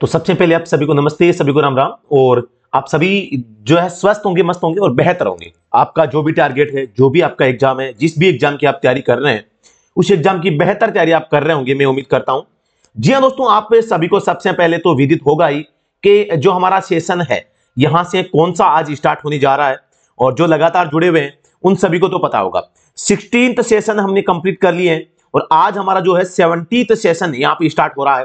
तो सबसे पहले आप सभी को नमस्ते सभी को राम राम और आप सभी जो है स्वस्थ होंगे मस्त होंगे और बेहतर होंगे आपका जो भी टारगेट है जो भी आपका एग्जाम है जिस भी एग्जाम की आप तैयारी कर रहे हैं उस एग्जाम की बेहतर तैयारी आप कर रहे होंगे मैं उम्मीद करता हूं जी हाँ दोस्तों आप सभी को सबसे पहले तो विदित होगा ही कि जो हमारा सेशन है यहां से कौन सा आज स्टार्ट होने जा रहा है और जो लगातार जुड़े हुए हैं उन सभी को तो पता होगा सिक्सटीन सेशन हमने कंप्लीट कर लिए हैं और आज हमारा जो है सेवनटीथ सेशन यहाँ पे स्टार्ट हो रहा है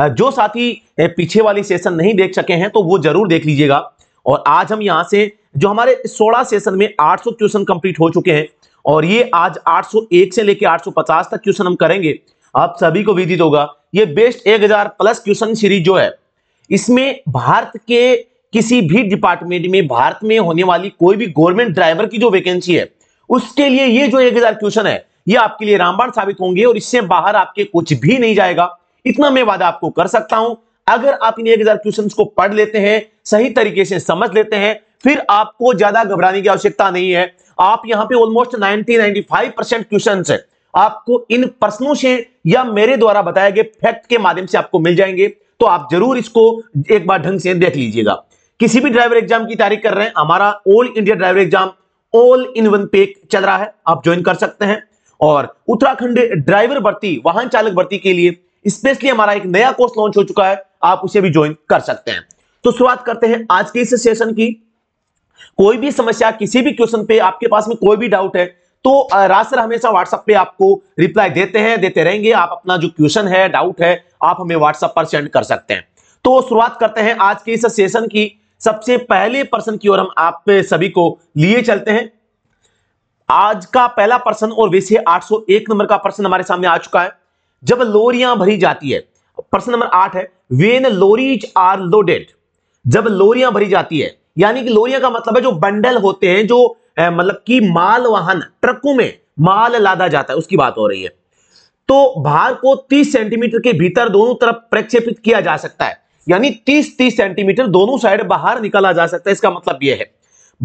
जो साथी पीछे वाली सेशन नहीं देख सके हैं तो वो जरूर देख लीजिएगा और आज हम यहाँ से जो हमारे 16 सेशन में 800 क्वेश्चन कंप्लीट हो चुके हैं और ये आज 801 से लेकर 850 तक क्वेश्चन हम करेंगे आप सभी को विदित होगा ये बेस्ट 1000 प्लस क्वेश्चन सीरीज जो है इसमें भारत के किसी भी डिपार्टमेंट में भारत में होने वाली कोई भी गवर्नमेंट ड्राइवर की जो वैकेंसी है उसके लिए ये जो हजार क्वेश्चन है ये आपके लिए रामबाण साबित होंगे और इससे बाहर आपके कुछ भी नहीं जाएगा इतना मैं वादा आपको कर सकता हूं अगर आप इन एक हजार क्वेश्चन को पढ़ लेते हैं सही तरीके से समझ लेते हैं फिर आपको ज्यादा घबराने की आवश्यकता नहीं है आप यहां पे ऑलमोस्ट 90 95 परसेंट क्वेश्चन है आपको इन प्रश्नों से या मेरे द्वारा बताए गए फैक्ट के माध्यम से आपको मिल जाएंगे तो आप जरूर इसको एक बार ढंग से देख लीजिएगा किसी भी ड्राइवर एग्जाम की तारीख कर रहे हैं हमारा all India driver exam all in one पे चल रहा है आप ज्वाइन कर सकते हैं और उत्तराखंड ड्राइवर भर्ती वाहन चालक भर्ती के लिए स्पेशली हमारा एक नया कोर्स लॉन्च हो चुका है आप उसे भी ज्वाइन कर सकते हैं तो शुरुआत करते हैं आज के इस सेशन की कोई भी समस्या किसी भी क्वेश्चन पे आपके पास में कोई भी डाउट है तो रासर हमेशा व्हाट्सएप पे आपको रिप्लाई देते हैं देते रहेंगे आप अपना जो क्वेश्चन है डाउट है आप हमें व्हाट्सएप पर सेंड कर सकते हैं तो शुरुआत करते हैं आज के इस सेशन की सबसे पहले पर्सन की ओर हम आप सभी को लिए चलते हैं आज का पहला पर्सन और वैसे 801 नंबर का पर्सन हमारे सामने आ चुका है जब लोरियां भरी जाती है प्रश्न नंबर आठ है वेन लोरीज आर लोडेड जब लोरियां भरी जाती है यानी कि लोरिया का मतलब है जो बंडल होते हैं जो मतलब कि माल वाहन ट्रकों में माल लादा जाता है उसकी बात हो रही है तो भार को 30 सेंटीमीटर के भीतर दोनों तरफ प्रक्षेपित किया जा सकता है यानी 30 30 सेंटीमीटर दोनों साइड बाहर निकाला जा सकता है इसका मतलब यह है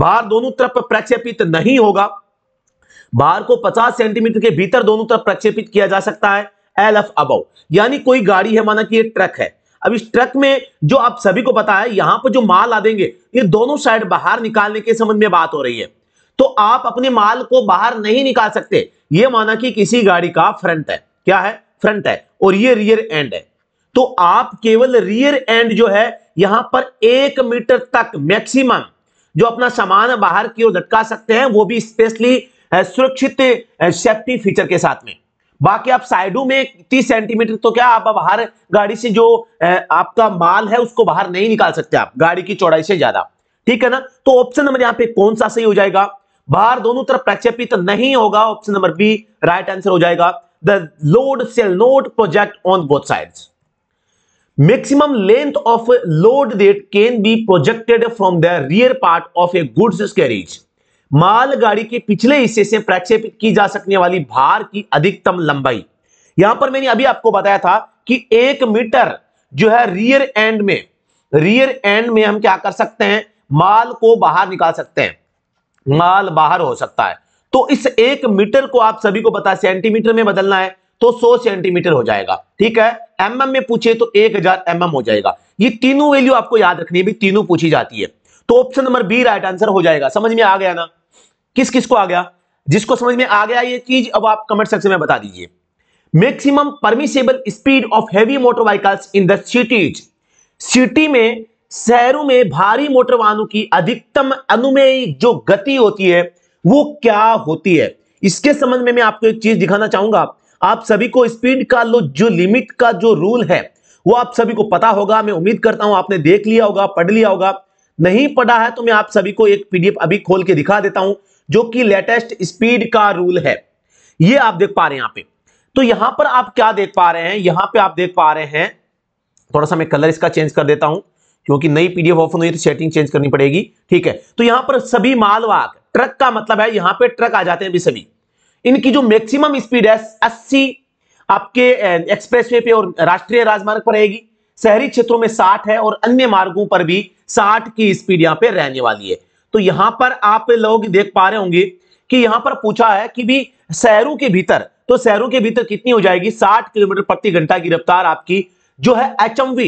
भार दोनों तरफ प्रक्षेपित नहीं होगा भार को 50 सेंटीमीटर के भीतर दोनों तरफ प्रक्षेपित किया जा सकता है एल एफ अबव यानी कोई गाड़ी है माना कि एक ट्रक है अब इस ट्रक में जो आप सभी को पता है यहां पर जो माल आ देंगे ये दोनों साइड बाहर निकालने के संबंध में बात हो रही है तो आप अपने माल को बाहर नहीं निकाल सकते ये माना कि किसी गाड़ी का फ्रंट है क्या है फ्रंट है और ये रियर एंड है तो आप केवल रियर एंड जो है यहां पर एक मीटर तक मैक्सिमम जो अपना सामान बाहर की ओर लटका सकते हैं वो भी स्पेशली सुरक्षित सेफ्टी फीचर के साथ में बाकी आप साइडों में तीस सेंटीमीटर तो क्या आप बाहर गाड़ी से जो आपका माल है उसको बाहर नहीं निकाल सकते आप गाड़ी की चौड़ाई से ज्यादा ठीक है ना तो ऑप्शन नंबर यहाँ पे कौन सा सही हो जाएगा बाहर दोनों तरफ प्रक्षेपित तो नहीं होगा option number B right answer हो जाएगा the load shall not project on both side maximum length of load that can be projected from the rear part of a goods carriage मालगाड़ी के पिछले हिस्से से प्रक्षेपित की जा सकने वाली भार की अधिकतम लंबाई यहां पर मैंने अभी आपको बताया था कि एक मीटर जो है रियर एंड में रियर एंड में हम क्या कर सकते हैं माल को बाहर निकाल सकते हैं माल बाहर हो सकता है तो इस एक मीटर को आप सभी को बता सेंटीमीटर में बदलना है तो 100 सेंटीमीटर हो जाएगा ठीक है एम mm में पूछे तो 1000 हजार mm हो जाएगा ये तीनों वैल्यू आपको याद रखनी है भी तीनों पूछी जाती है तो option number B right answer हो जाएगा समझ में आ गया ना किस किस को आ गया जिसको समझ में आ गया ये चीज अब आप कमेंट सेक्शन में बता दीजिए maximum permissible speed of heavy motor vehicles in the cities city में शहरों में भारी मोटर वाहनों की अधिकतम अनुमेय जो गति होती है वो क्या होती है इसके संबंध में मैं आपको एक चीज दिखाना चाहूंगा आप सभी को स्पीड का लो जो लिमिट का जो रूल है वो आप सभी को पता होगा मैं उम्मीद करता हूं आपने देख लिया होगा पढ़ लिया होगा नहीं पढ़ा है तो मैं आप सभी को एक पीडीएफ अभी खोल के दिखा देता हूं जो कि लेटेस्ट स्पीड का रूल है ये आप देख पा रहे हैं यहां पे तो यहां पर आप क्या देख पा रहे हैं यहां पे आप देख पा रहे हैं थोड़ा सा मैं कलर इसका चेंज कर देता हूं क्योंकि नई पीडीएफ ऑफन हुई तो सेटिंग चेंज करनी पड़ेगी ठीक है तो यहां पर सभी मालवाहक ट्रक का मतलब है यहां पर ट्रक आ जाते हैं अभी सभी इनकी जो मैक्सिमम स्पीड है अस्सी आपके एक्सप्रेस पे और राष्ट्रीय राजमार्ग पर रहेगी शहरी क्षेत्रों में साठ है और अन्य मार्गों पर भी साठ की स्पीड यहां पे रहने वाली है तो यहां पर आप लोग देख पा रहे होंगे कि यहां पर पूछा है कि भी शहरों के भीतर तो शहरों के भीतर कितनी हो जाएगी 60 किलोमीटर प्रति घंटा की रफ्तार आपकी जो है एचएमवी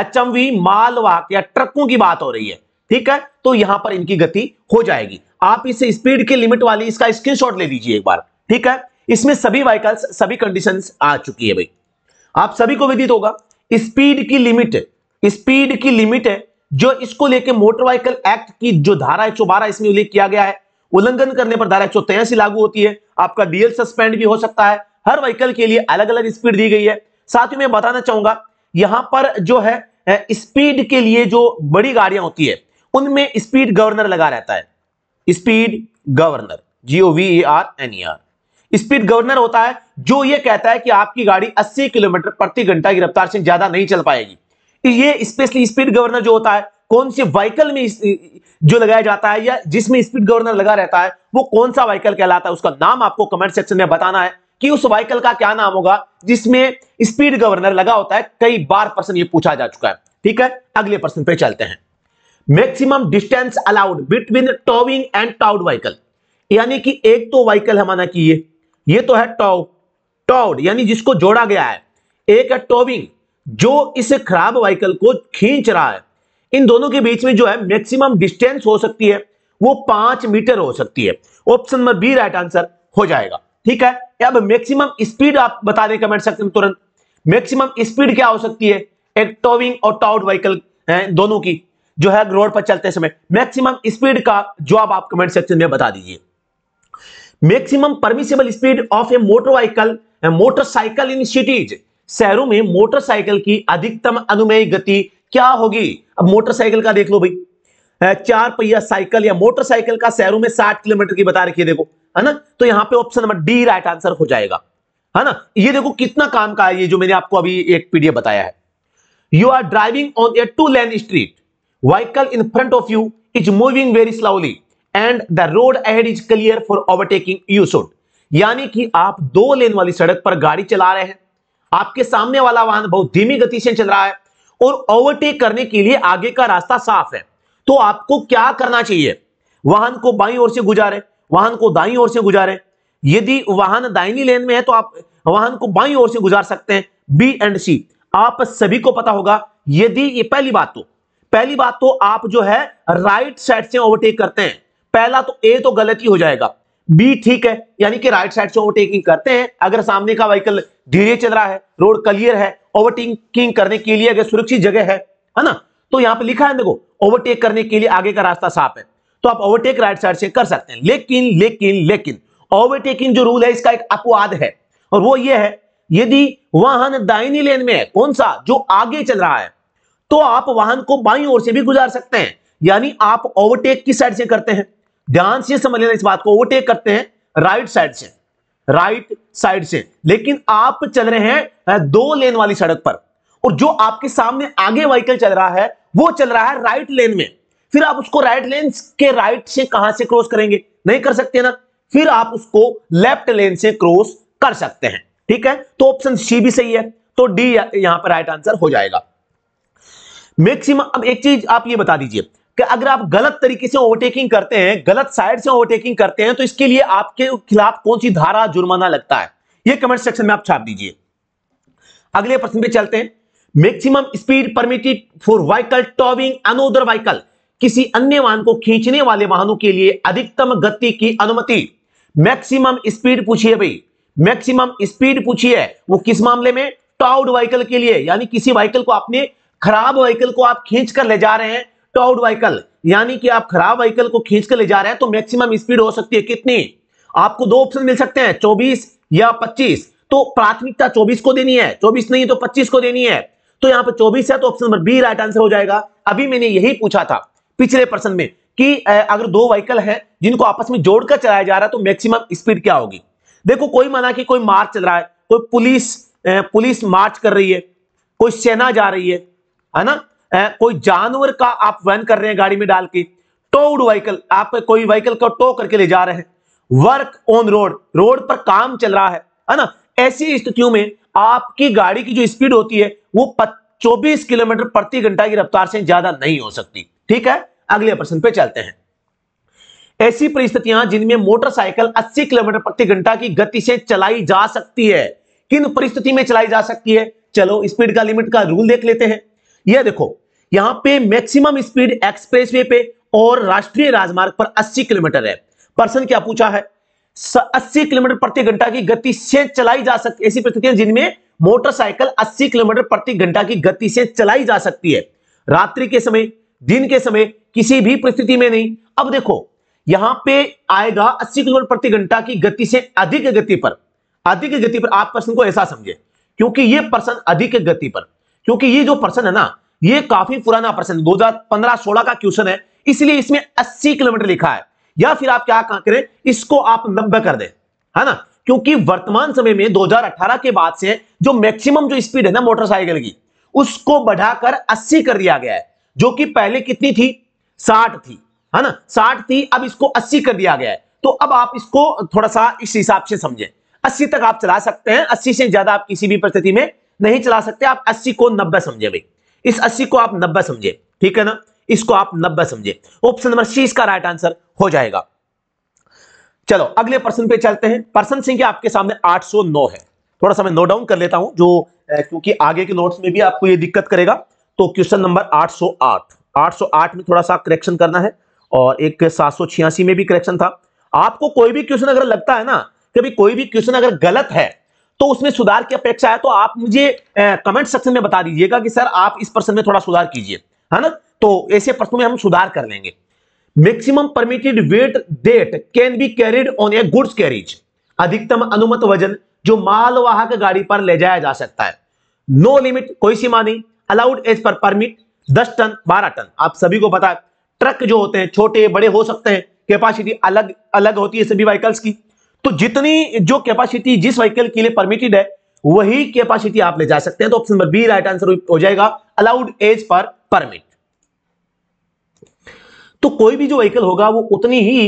एचएमवी मालवाहक या ट्रकों की बात हो रही है ठीक है तो यहां पर इनकी गति हो जाएगी आप इसे स्पीड की लिमिट वाली इसका स्क्रीनशॉट ले लीजिए एक बार ठीक है इसमें सभी व्हीकल्स सभी कंडीशन आ चुकी है भाई आप सभी को विदित होगा स्पीड की लिमिट स्पीड की लिमिट है जो इसको लेके मोटर व्हीकल एक्ट की जो धारा एक इसमें उल्लेख किया गया है उल्लंघन करने पर धारा एक लागू होती है आपका डीएल सस्पेंड भी हो सकता है हर व्हीकल के लिए अलग अलग स्पीड दी गई है साथ ही मैं बताना चाहूंगा यहां पर जो है स्पीड के लिए जो बड़ी गाड़ियां होती है उनमें स्पीड गवर्नर लगा रहता है speed governor G O V A R N E R speed governor होता है जो ये कहता है कि आपकी गाड़ी 80 किलोमीटर प्रति घंटा की रफ्तार से ज्यादा नहीं चल पाएगी ये स्पेशली स्पीड गवर्नर जो होता है कौन से व्हीकल में जो लगाया जाता है या जिसमें स्पीड गवर्नर लगा रहता है वो कौन सा व्हीकल कहलाता है उसका नाम आपको कमेंट सेक्शन में बताना है कि उस व्हीकल का क्या नाम होगा जिसमें स्पीड गवर्नर लगा होता है कई बार प्रश्न ये पूछा जा चुका है ठीक है अगले प्रश्न पे चलते हैं maximum distance allowed between towing and towed vehicle यानी कि एक तो व्हीकल है माना कि ये ये तो है टॉव टॉड यानी जिसको जोड़ा गया है एक है टॉविंग जो इस खराब वाइकल को खींच रहा है इन दोनों के बीच में जो है मैक्सिमम डिस्टेंस हो सकती है वो पांच मीटर हो सकती है option number B right answer हो जाएगा ठीक है अब मैक्सिमम स्पीड आप बता दें कमेंट सेक्शन में तुरंत मैक्सिमम स्पीड क्या हो सकती है एक टोविंग और टाउट व्हीकल दोनों की जो है रोड पर चलते समय मैक्सिमम स्पीड का जवाब आप कमेंट सेक्शन में बता दीजिए maximum permissible speed of a motor vehicle motorcycle in cities शहरों में मोटरसाइकिल की अधिकतम अनुमेय गति क्या होगी अब मोटरसाइकिल का देख लो भाई चार पहिया साइकिल या मोटरसाइकिल का शहरों में 60 किलोमीटर की बता रखिए देखो है ना तो यहां पे option number D right answer हो जाएगा है ना ये देखो कितना काम का है ये जो मैंने आपको अभी एक पीडीएफ बताया है you are driving on a two lane street vehicle in front of you is moving very slowly and the road ahead is clear for overtaking you should यानी कि आप दो लेन वाली सड़क पर गाड़ी चला रहे हैं आपके सामने वाला वाहन बहुत धीमी गति से चल रहा है और ओवरटेक करने के लिए आगे का रास्ता साफ है तो आपको क्या करना चाहिए वाहन को बाई ओर से गुजारे वाहन को दाई ओर से गुजारे यदि वाहन दाइनी लेन में है तो आप वाहन को बाई ओर से गुजार सकते हैं बी एंड सी आप सभी को पता होगा यदि ये पहली बात तो पहली बात तो आप जो है राइट साइड से ओवरटेक करते हैं पहला तो ए तो गलती हो जाएगा बी ठीक है यानी कि राइट साइड से ओवरटेकिंग करते हैं अगर सामने का व्हीकल धीरे चल रहा है रोड क्लियर है ओवरटेकिंग करने के लिए अगर सुरक्षित जगह है है ना तो यहां पे लिखा है देखो ओवरटेक करने के लिए आगे का रास्ता साफ है तो आप ओवरटेक राइट साइड से कर सकते हैं लेकिन लेकिन लेकिन ओवरटेकिंग जो रूल है इसका एक अपवाद है और वो ये है यदि वाहन दाइनी लेन में है कौन सा जो आगे चल रहा है तो आप वाहन को बाई ओर से भी गुजार सकते हैं यानी आप ओवरटेक किस साइड से करते हैं ध्यान से समझ लेना इस बात को ओवरटेक करते हैं राइट साइड से राइट साइड से लेकिन आप चल रहे हैं दो लेन वाली सड़क पर और जो आपके सामने आगे व्हीकल चल रहा है वो चल रहा है राइट लेन में फिर आप उसको राइट लेन के राइट से कहां से क्रॉस करेंगे नहीं कर सकते ना फिर आप उसको लेफ्ट लेन से क्रॉस कर सकते हैं ठीक है तो ऑप्शन सी भी सही है तो डी यहां पर राइट आंसर हो जाएगा मैक्सिमम अब एक चीज आप ये बता दीजिए कि अगर आप गलत तरीके से ओवरटेकिंग करते हैं गलत साइड से ओवरटेकिंग करते हैं तो इसके लिए आपके खिलाफ कौन सी धारा जुर्माना लगता है यह कमेंट सेक्शन में आप छाप दीजिए अगले प्रश्न पे चलते हैं maximum speed permitted for vehicle towing another vehicle किसी अन्य वाहन को खींचने वाले वाहनों के लिए अधिकतम गति की अनुमति मैक्सिमम स्पीड पूछिए भाई मैक्सिमम स्पीड पूछिए वो किस मामले में टाउड व्हीकल के लिए यानी किसी व्हीकल को आपने खराब व्हीकल को आप खींच कर ले जा रहे हैं टॉड व्हीकल यानी कि आप खराब व्हीकल को खींच कर ले जा रहे हैं तो मैक्सिमम स्पीड हो सकती है कितनी आपको दो ऑप्शन मिल सकते हैं चौबीस या पच्चीस तो प्राथमिकता चौबीस को देनी है चौबीस नहीं तो पच्चीस को देनी है तो यहां पर चौबीस है तो option number B right answer हो जाएगा अभी मैंने यही पूछा था पिछले प्रश्न में कि अगर दो व्हीकल है जिनको आपस में जोड़कर चलाया जा रहा है तो मैक्सिमम स्पीड क्या होगी देखो कोई माना कि कोई मार्च चल रहा है कोई पुलिस पुलिस मार्च कर रही है कोई सेना जा रही है है ना कोई जानवर का आप वैन कर रहे हैं गाड़ी में डाल के टोड व्हीकल आप कोई व्हीकल को टो करके ले जा रहे हैं वर्क ऑन रोड रोड पर काम चल रहा है है ना ऐसी स्थितियों में आपकी गाड़ी की जो स्पीड होती है वो चौबीस किलोमीटर प्रति घंटा की रफ्तार से ज्यादा नहीं हो सकती ठीक है अगले प्रश्न पे चलते हैं ऐसी परिस्थितियां जिनमें मोटरसाइकिल 80 किलोमीटर प्रति घंटा की गति से चलाई जा सकती है किन परिस्थिति में चलाई जा सकती है चलो स्पीड का लिमिट का रूल देख लेते हैं यह देखो यहां पे मैक्सिमम स्पीड एक्सप्रेसवे पे और राष्ट्रीय राजमार्ग पर 80 किलोमीटर है पर्सन क्या पूछा है 80 किलोमीटर प्रति घंटा की गति से चलाई जा सकती ऐसी परिस्थितियां जिनमें मोटरसाइकिल 80 किलोमीटर प्रति घंटा की गति से चलाई जा सकती है रात्रि के समय दिन के समय किसी भी परिस्थिति में नहीं अब देखो यहां पे आएगा 80 किलोमीटर प्रति घंटा की गति से अधिक गति पर अधिक गति पर आप पर्सन को ऐसा समझे क्योंकि ये पर्सन अधिक गति पर क्योंकि ये जो पर्सन है ना ये काफी पुराना प्रश्न 2015-16 का क्वेश्चन है इसलिए इसमें 80 किलोमीटर लिखा है या फिर आप क्या करें इसको आप नब्बे कर दें है ना क्योंकि वर्तमान समय में 2018 के बाद से जो मैक्सिमम जो स्पीड है ना मोटरसाइकिल की उसको बढ़ाकर 80 कर दिया गया है जो कि पहले कितनी थी साठ थी है ना साठ थी अब इसको अस्सी कर दिया गया है तो अब आप इसको थोड़ा सा इस हिसाब से समझें अस्सी तक आप चला सकते हैं अस्सी से ज्यादा आप किसी भी परिस्थिति में नहीं चला सकते आप अस्सी को नब्बे समझे भाई इस अस्सी को आप नब्बे समझे ठीक है ना इसको आप नब्बे समझे ऑप्शन नंबर सी इसका राइट आंसर हो जाएगा चलो अगले प्रश्न पे चलते हैं प्रश्न संख्या आपके सामने 809 है थोड़ा सा मैं नोट डाउन कर लेता हूं जो क्योंकि आगे के नोट्स में भी आपको ये दिक्कत करेगा तो क्वेश्चन नंबर 808 808 में थोड़ा सा करेक्शन करना है और एक सात में भी करेक्शन था आपको कोई भी क्वेश्चन अगर लगता है ना कि कोई भी क्वेश्चन अगर गलत है तो उसमें सुधार की अपेक्षा है तो आप मुझे कमेंट सेक्शन में बता दीजिएगा कि सर आप इस प्रश्न में थोड़ा सुधार कीजिए है ना तो ऐसे प्रश्नों में हम सुधार कर लेंगे maximum permitted weight that can be carried on a goods carriage अधिकतम अनुमत वजन जो मालवाहक गाड़ी पर ले जाया जा सकता है नो no लिमिट कोई सीमा नहीं अलाउड एज पर परमिट दस टन बारह टन आप सभी को पता है ट्रक जो होते हैं छोटे बड़े हो सकते हैं कैपेसिटी अलग अलग होती है सभी व्हीकल्स की तो जितनी जो कैपेसिटी जिस व्हीकल के लिए परमिटेड है वही कैपेसिटी आप ले जा सकते हैं तो option number B right answer हो जाएगा अलाउड एज पर परमिट तो कोई भी जो व्हीकल होगा वो उतनी ही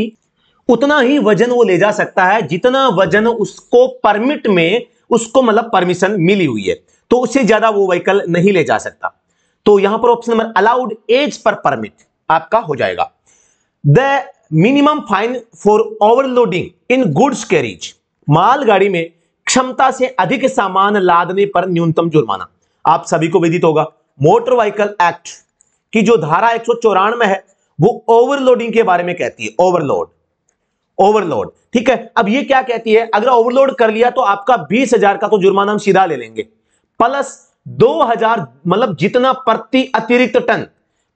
उतना ही वजन वो ले जा सकता है जितना वजन उसको परमिट में उसको मतलब परमिशन मिली हुई है तो उससे ज्यादा वो व्हीकल नहीं ले जा सकता तो यहां पर option number allowed as per permit आपका हो जाएगा the minimum fine for overloading in goods carriage मालगाड़ी में क्षमता से अधिक सामान लादने पर न्यूनतम जुर्माना आप सभी को विदित होगा मोटर व्हीकल एक्ट की जो धारा एक में है वो ओवरलोडिंग के बारे में कहती है ओवरलोड ओवरलोड ठीक है अब ये क्या कहती है अगर ओवरलोड कर लिया तो आपका बीस हजार का तो जुर्माना हम सीधा ले लेंगे प्लस दो हजार मतलब जितना प्रति अतिरिक्त टन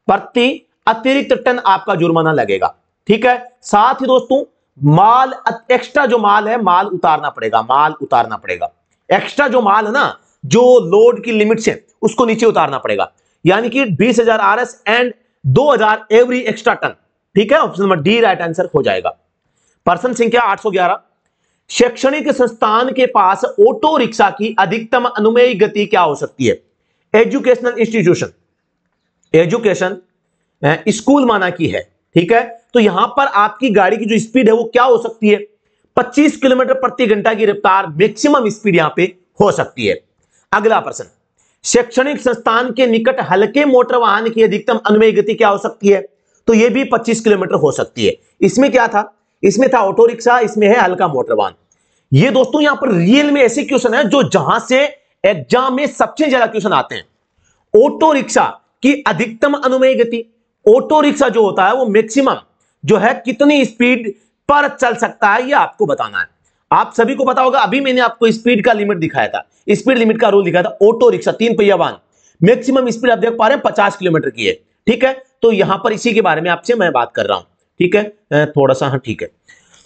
प्रति अतिरिक्त टन आपका जुर्माना लगेगा ठीक है साथ ही दोस्तों माल एक्स्ट्रा जो माल है माल उतारना पड़ेगा माल उतारना पड़ेगा एक्स्ट्रा जो माल है ना जो लोड की लिमिट से उसको नीचे उतारना पड़ेगा यानी कि बीस हजार आर एस एंड दो हजार एवरी एक्स्ट्रा टन ठीक है option number D right answer हो जाएगा पर्सन संख्या 811 शैक्षणिक संस्थान के पास ऑटो रिक्शा की अधिकतम अनुमेय गति क्या हो सकती है एजुकेशनल इंस्टीट्यूशन एजुकेशन स्कूल माना की है ठीक है तो यहां पर आपकी गाड़ी की जो स्पीड है वो क्या हो सकती है 25 किलोमीटर प्रति घंटा की रफ्तार मैक्सिमम स्पीड यहां पे हो सकती है अगला प्रश्न शैक्षणिक संस्थान के निकट हल्के मोटर वाहन की अधिकतम अनुमेय गति क्या हो सकती है तो यह भी 25 किलोमीटर हो सकती है इसमें क्या था इसमें था ऑटो रिक्शा इसमें है हल्का मोटर वाहन ये दोस्तों यहां पर रियल में ऐसे क्वेश्चन है जो जहां से एग्जाम में सबसे ज्यादा क्वेश्चन आते हैं ऑटो रिक्शा की अधिकतम अनुमेय गति ऑटो रिक्शा जो होता है वो मैक्सिमम जो है कितनी स्पीड पर चल सकता है ये आपको बताना है आप सभी को पता होगा अभी मैंने आपको स्पीड का लिमिट दिखाया था स्पीड लिमिट का रूल दिखाया था ऑटो रिक्शा तीन पहिया वाहन मैक्सिमम स्पीड आप देख पा रहे हैं पचास किलोमीटर की है ठीक है तो यहां पर इसी के बारे में आपसे मैं बात कर रहा हूं ठीक है थोड़ा सा हाँ ठीक है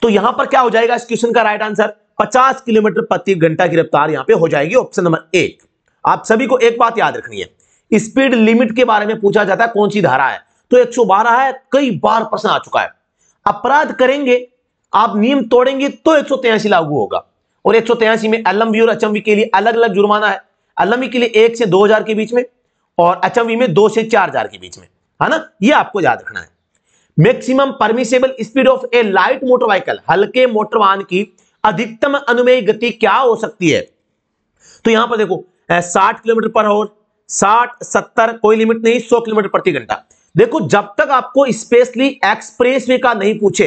तो यहां पर क्या हो जाएगा इस क्वेश्चन का राइट आंसर 50 किलोमीटर प्रति घंटा की रफ्तार यहां पे हो जाएगी ऑप्शन नंबर एक आप सभी को एक बात याद रखनी है स्पीड लिमिट के बारे में पूछा जाता है कौन सी धारा है तो 112 है कई बार प्रश्न आ चुका है अपराध करेंगे आप नियम तोड़ेंगे तो एक लागू होगा और एक में अलम्बी और अचम्बी के लिए अलग अलग जुर्माना है अलम्बी के लिए एक से दो के बीच में और अचम्बी में दो से चार के बीच में है ना ये आपको याद रखना है maximum permissible speed of a light motor vehicle हल्के मोटर वाहन की अधिकतम अनुमेय गति क्या हो सकती है तो यहां पर देखो 60 किलोमीटर पर आवर 60, 70 कोई लिमिट नहीं 100 किलोमीटर प्रति घंटा देखो जब तक आपको स्पेशली एक्सप्रेस वे का नहीं पूछे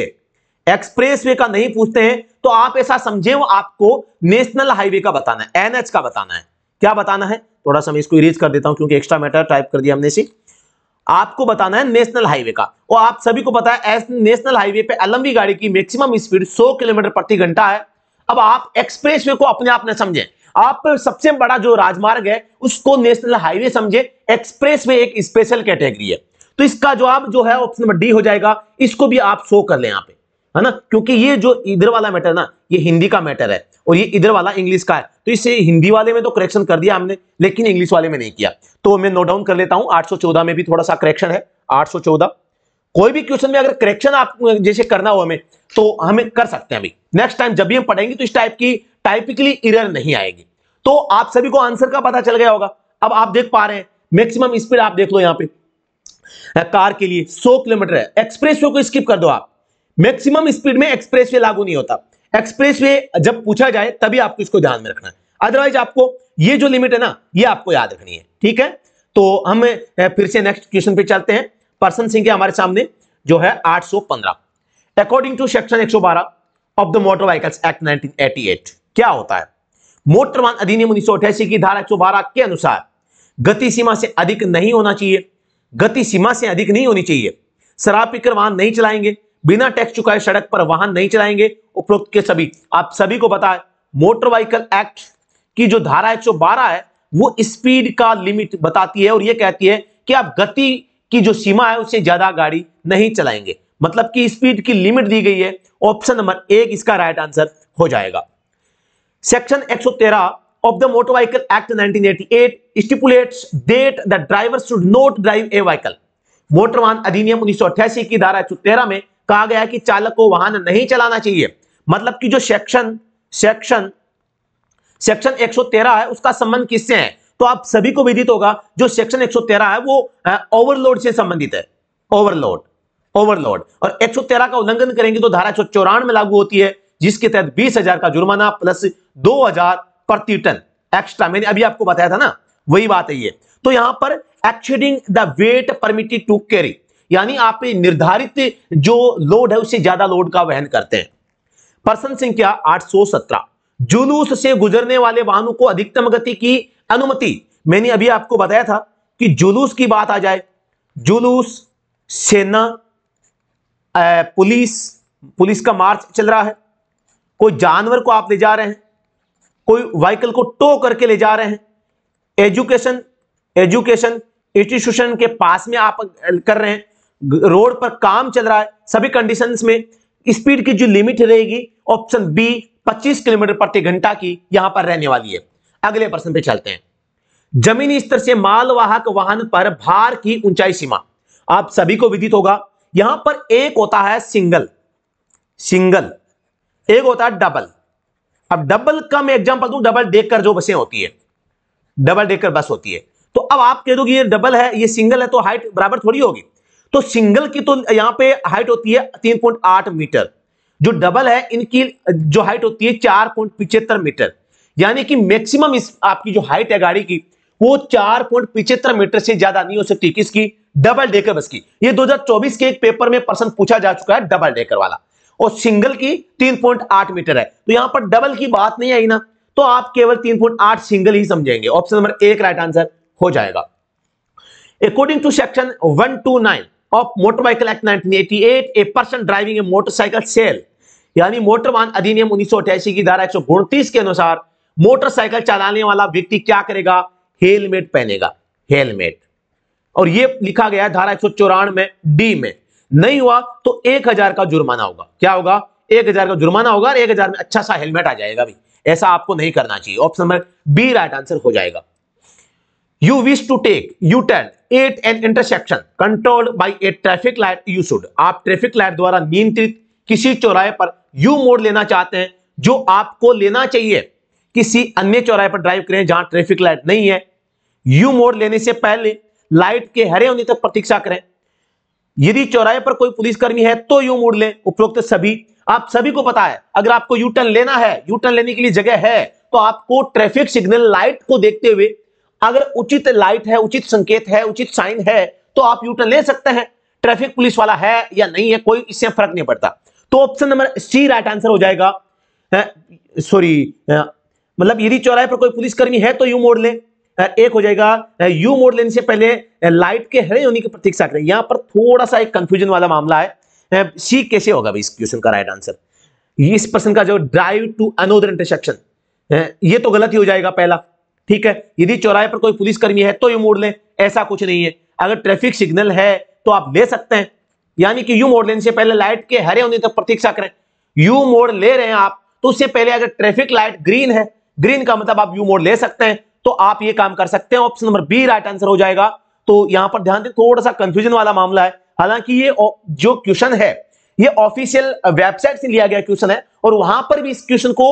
एक्सप्रेस वे का नहीं पूछते हैं तो आप ऐसा समझे वो आपको नेशनल हाईवे का बताना है एनएच का बताना है क्या बताना है थोड़ा सा मैं इसको इरेज कर देता हूं क्योंकि एक्स्ट्रा मैटर टाइप कर दिया हमने इसी आपको बताना है नेशनल हाईवे का और आप सभी को पता है नेशनल हाईवे पे अलंबी गाड़ी की मैक्सिमम स्पीड 100 किलोमीटर प्रति घंटा है अब आप एक्सप्रेस वे को अपने आप में समझें आप सबसे बड़ा जो राजमार्ग है उसको नेशनल हाईवे समझे एक्सप्रेस वे एक स्पेशल कैटेगरी है तो इसका जवाब जो है ऑप्शन नंबर डी हो जाएगा इसको भी आप शो कर लें पे है ना क्योंकि ये जो इधर वाला मैटर ना ये हिंदी का मैटर है और ये इधर वाला इंग्लिश का है तो इसे हिंदी वाले में तो करेक्शन कर दिया हमने लेकिन इंग्लिश वाले में नहीं किया तो मैं नोट डाउन कर लेता हूं आठ में भी थोड़ा सा करेक्शन है आठ कोई भी क्वेश्चन में अगर करेक्शन आप जैसे करना हो हमें तो हमें कर सकते हैं अभी नेक्स्ट टाइम जब भी हम पढ़ेंगे तो इस टाइप की टाइपिकली इरर नहीं आएगी तो आप सभी को आंसर का पता चल गया होगा अब आप देख पा रहे हैं मैक्सिमम स्पीड आप देख लो यहाँ पे कार के लिए 100 किलोमीटर है एक्सप्रेस को स्किप कर दो आप मैक्सिमम स्पीड में एक्सप्रेस लागू नहीं होता एक्सप्रेस जब पूछा जाए तभी आपको इसको ध्यान में रखना है अदरवाइज आपको ये जो लिमिट है ना ये आपको याद रखनी है ठीक है तो हम फिर से नेक्स्ट क्वेश्चन पे चलते हैं पर्सन सिंह के हमारे सामने जो है 815 सौ according to section 112 of the motor vehicles act 1988 क्या होता है मोटर वाहन अधिनियम उन्नीस की धारा 112 के अनुसार गति सीमा से अधिक नहीं होना चाहिए गति सीमा से अधिक नहीं होनी चाहिए शराब पीकर वाहन नहीं चलाएंगे बिना टैक्स चुकाए सड़क पर वाहन नहीं चलाएंगे उपरोक्त के सभी आप सभी को बताए मोटर व्हीकल एक्ट की जो धारा एक है वो स्पीड का लिमिट बताती है और यह कहती है कि आप गति की जो सीमा है उससे ज्यादा गाड़ी नहीं चलाएंगे मतलब कि स्पीड की लिमिट दी गई है ऑप्शन नंबर एक इसका राइट आंसर हो जाएगा सेक्शन 113 सौ of the Motor Vehicle Act 1988 stipulates that the driver should not drive a vehicle. motor motor adhiniyam 1988 ki dhara 13 mein kaha gaya hai ki chalak ko vahan nahi chalana chahiye matlab ki jo section section section 113 है उसका संबंध किससे है तो आप सभी को विदित होगा जो सेक्शन 113 है वो ओवरलोड से संबंधित है ओवरलोड ओवरलोड और 113 का उल्लंघन करेंगे तो धारा एक में लागू होती है जिसके तहत बीस हजार का जुर्माना प्लस दो हजार प्रति टन एक्स्ट्रा मैंने अभी आपको बताया था ना वही बात है ये तो यहां पर exceeding the weight permitted to carry यानी आप निर्धारित जो लोड है उससे ज्यादा लोड का वहन करते हैं पर्सन संख्या 817 जुलूस से गुजरने वाले वाहनों को अधिकतम गति की अनुमति मैंने अभी आपको बताया था कि जुलूस की बात आ जाए जुलूस सेना पुलिस पुलिस का मार्च चल रहा है कोई जानवर को आप ले जा रहे हैं कोई व्हीकल को टो करके ले जा रहे हैं एजुकेशन एजुकेशन इंस्टीट्यूशन के पास में आप कर रहे हैं रोड पर काम चल रहा है सभी कंडीशंस में स्पीड की जो लिमिट रहेगी ऑप्शन बी 25 किलोमीटर प्रति घंटा की यहां पर रहने वाली है अगले प्रश्न पे चलते हैं जमीनी स्तर से मालवाहक वाहन पर भार की ऊंचाई सीमा आप सभी को विदित होगा यहां पर एक होता है सिंगल सिंगल एक होता है डबल अब डबल का मैं एग्जाम्पल दू डबल देख कर जो बसें होती है डबल देख कर बस होती है तो अब आप कह दो कि ये डबल है ये सिंगल है तो हाइट बराबर थोड़ी होगी तो सिंगल की तो यहां पे हाइट होती है तीन पॉइंट आठ मीटर जो डबल है इनकी जो हाइट होती है चार पॉइंट पिछहत्तर मीटर यानी कि मैक्सिमम इस आपकी जो हाइट है गाड़ी की वो चार पॉइंट पिछहत्तर मीटर से ज्यादा नहीं हो सकती किसकी डबल डेकर बस की ये 2024 के एक पेपर में प्रश्न पूछा जा चुका है डबल डेकर वाला और सिंगल की 3.8 मीटर है तो यहां पर डबल की बात नहीं आई ना तो आप केवल 3.8 सिंगल ही समझेंगे ऑप्शन नंबर एक राइट आंसर हो जाएगा according to section 129 of motor vehicle act 1988 a person driving a motorcycle shall यानी मोटर वाहन अधिनियम उन्नीस की धारा एक के अनुसार मोटरसाइकिल चलाने वाला व्यक्ति क्या करेगा हेलमेट पहनेगा हेलमेट और ये लिखा गया है धारा एक में डी में नहीं हुआ तो एक हजार का जुर्माना होगा क्या होगा एक हजार का जुर्माना होगा और एक हजार में अच्छा सा हेलमेट आ जाएगा भी ऐसा आपको नहीं करना चाहिए option number B right answer हो जाएगा you wish to take U turn at an intersection controlled by a traffic light you should आप ट्रैफिक लाइट द्वारा नियंत्रित किसी चौराहे पर यू मोड लेना चाहते हैं जो आपको लेना चाहिए किसी अन्य चौराहे पर ड्राइव करें जहां ट्रैफिक लाइट नहीं है यू मोड लेने से पहले लाइट के हरे होने तक प्रतीक्षा करें यदि चौराहे पर कोई पुलिसकर्मी है तो यू मोड़ ले उपरोक्त सभी आप सभी को पता है अगर आपको यू टर्न लेना है यू टर्न लेने के लिए जगह है तो आपको ट्रैफिक सिग्नल लाइट को देखते हुए अगर उचित लाइट है उचित संकेत है उचित साइन है तो आप यू टर्न ले सकते हैं ट्रैफिक पुलिस वाला है या नहीं है कोई इससे फर्क नहीं पड़ता तो option number C right answer हो जाएगा सॉरी मतलब यदि चौराहे पर कोई पुलिसकर्मी है तो यू मोड़ ले एक हो जाएगा यू मोड लेने से पहले लाइट के हरे होने की प्रतीक्षा करें यहां पर थोड़ा सा एक कंफ्यूजन वाला मामला है सी कैसे होगा भाई इस क्वेश्चन का राइट आंसर इस प्रश्न का जो ड्राइव टू अनोदर इंटरसेक्शन ये तो गलत ही हो जाएगा पहला ठीक है यदि चौराहे पर कोई पुलिसकर्मी है तो यू मोड़ लें ऐसा कुछ नहीं है अगर ट्रैफिक सिग्नल है तो आप ले सकते हैं यानी कि यू मोड़ लेने से पहले लाइट के हरे होने तक प्रतीक्षा करें यू मोड़ ले रहे हैं आप तो उससे पहले अगर ट्रैफिक लाइट ग्रीन है ग्रीन का मतलब आप यू मोड़ ले सकते हैं तो आप ये काम कर सकते हैं option number B right answer हो जाएगा तो यहां पर ध्यान दें थोड़ा सा कंफ्यूजन वाला मामला है हालांकि ये जो क्वेश्चन है ये ऑफिशियल वेबसाइट से लिया गया क्वेश्चन है और वहां पर भी इस क्वेश्चन को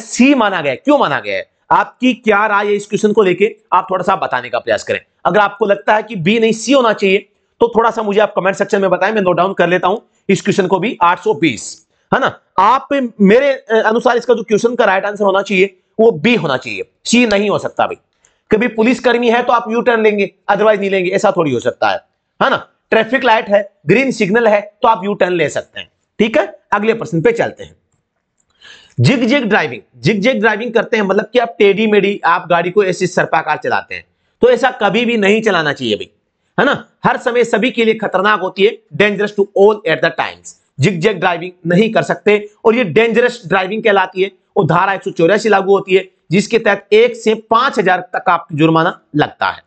सी माना गया क्यों माना गया है आपकी क्या राय है इस क्वेश्चन को लेके आप थोड़ा सा बताने का प्रयास करें अगर आपको लगता है कि बी नहीं सी होना चाहिए तो थोड़ा सा मुझे आप कमेंट सेक्शन में बताएं मैं नोट डाउन कर लेता हूं इस क्वेश्चन को भी 820 है ना आप मेरे अनुसार इसका जो क्वेश्चन का राइट आंसर होना चाहिए वो बी होना चाहिए सी नहीं हो सकता भाई कभी पुलिसकर्मी है तो आप यू टर्न लेंगे अदरवाइज नहीं लेंगे ऐसा थोड़ी हो सकता है है ना ट्रैफिक लाइट है ग्रीन सिग्नल है तो आप यू टर्न ले सकते हैं ठीक है अगले प्रश्न पे चलते हैं zig zig driving zig zig driving करते हैं मतलब कि आप टेढ़ी मेढ़ी आप गाड़ी को ऐसे सर्पाकार चलाते हैं तो ऐसा कभी भी नहीं चलाना चाहिए भाई है ना हर समय सभी के लिए खतरनाक होती है dangerous to all at the times zig zag driving नहीं कर सकते और ये डेंजरस ड्राइविंग कहलाती है वो धारा एक लागू होती है जिसके तहत एक से पांच हजार तक का जुर्माना लगता है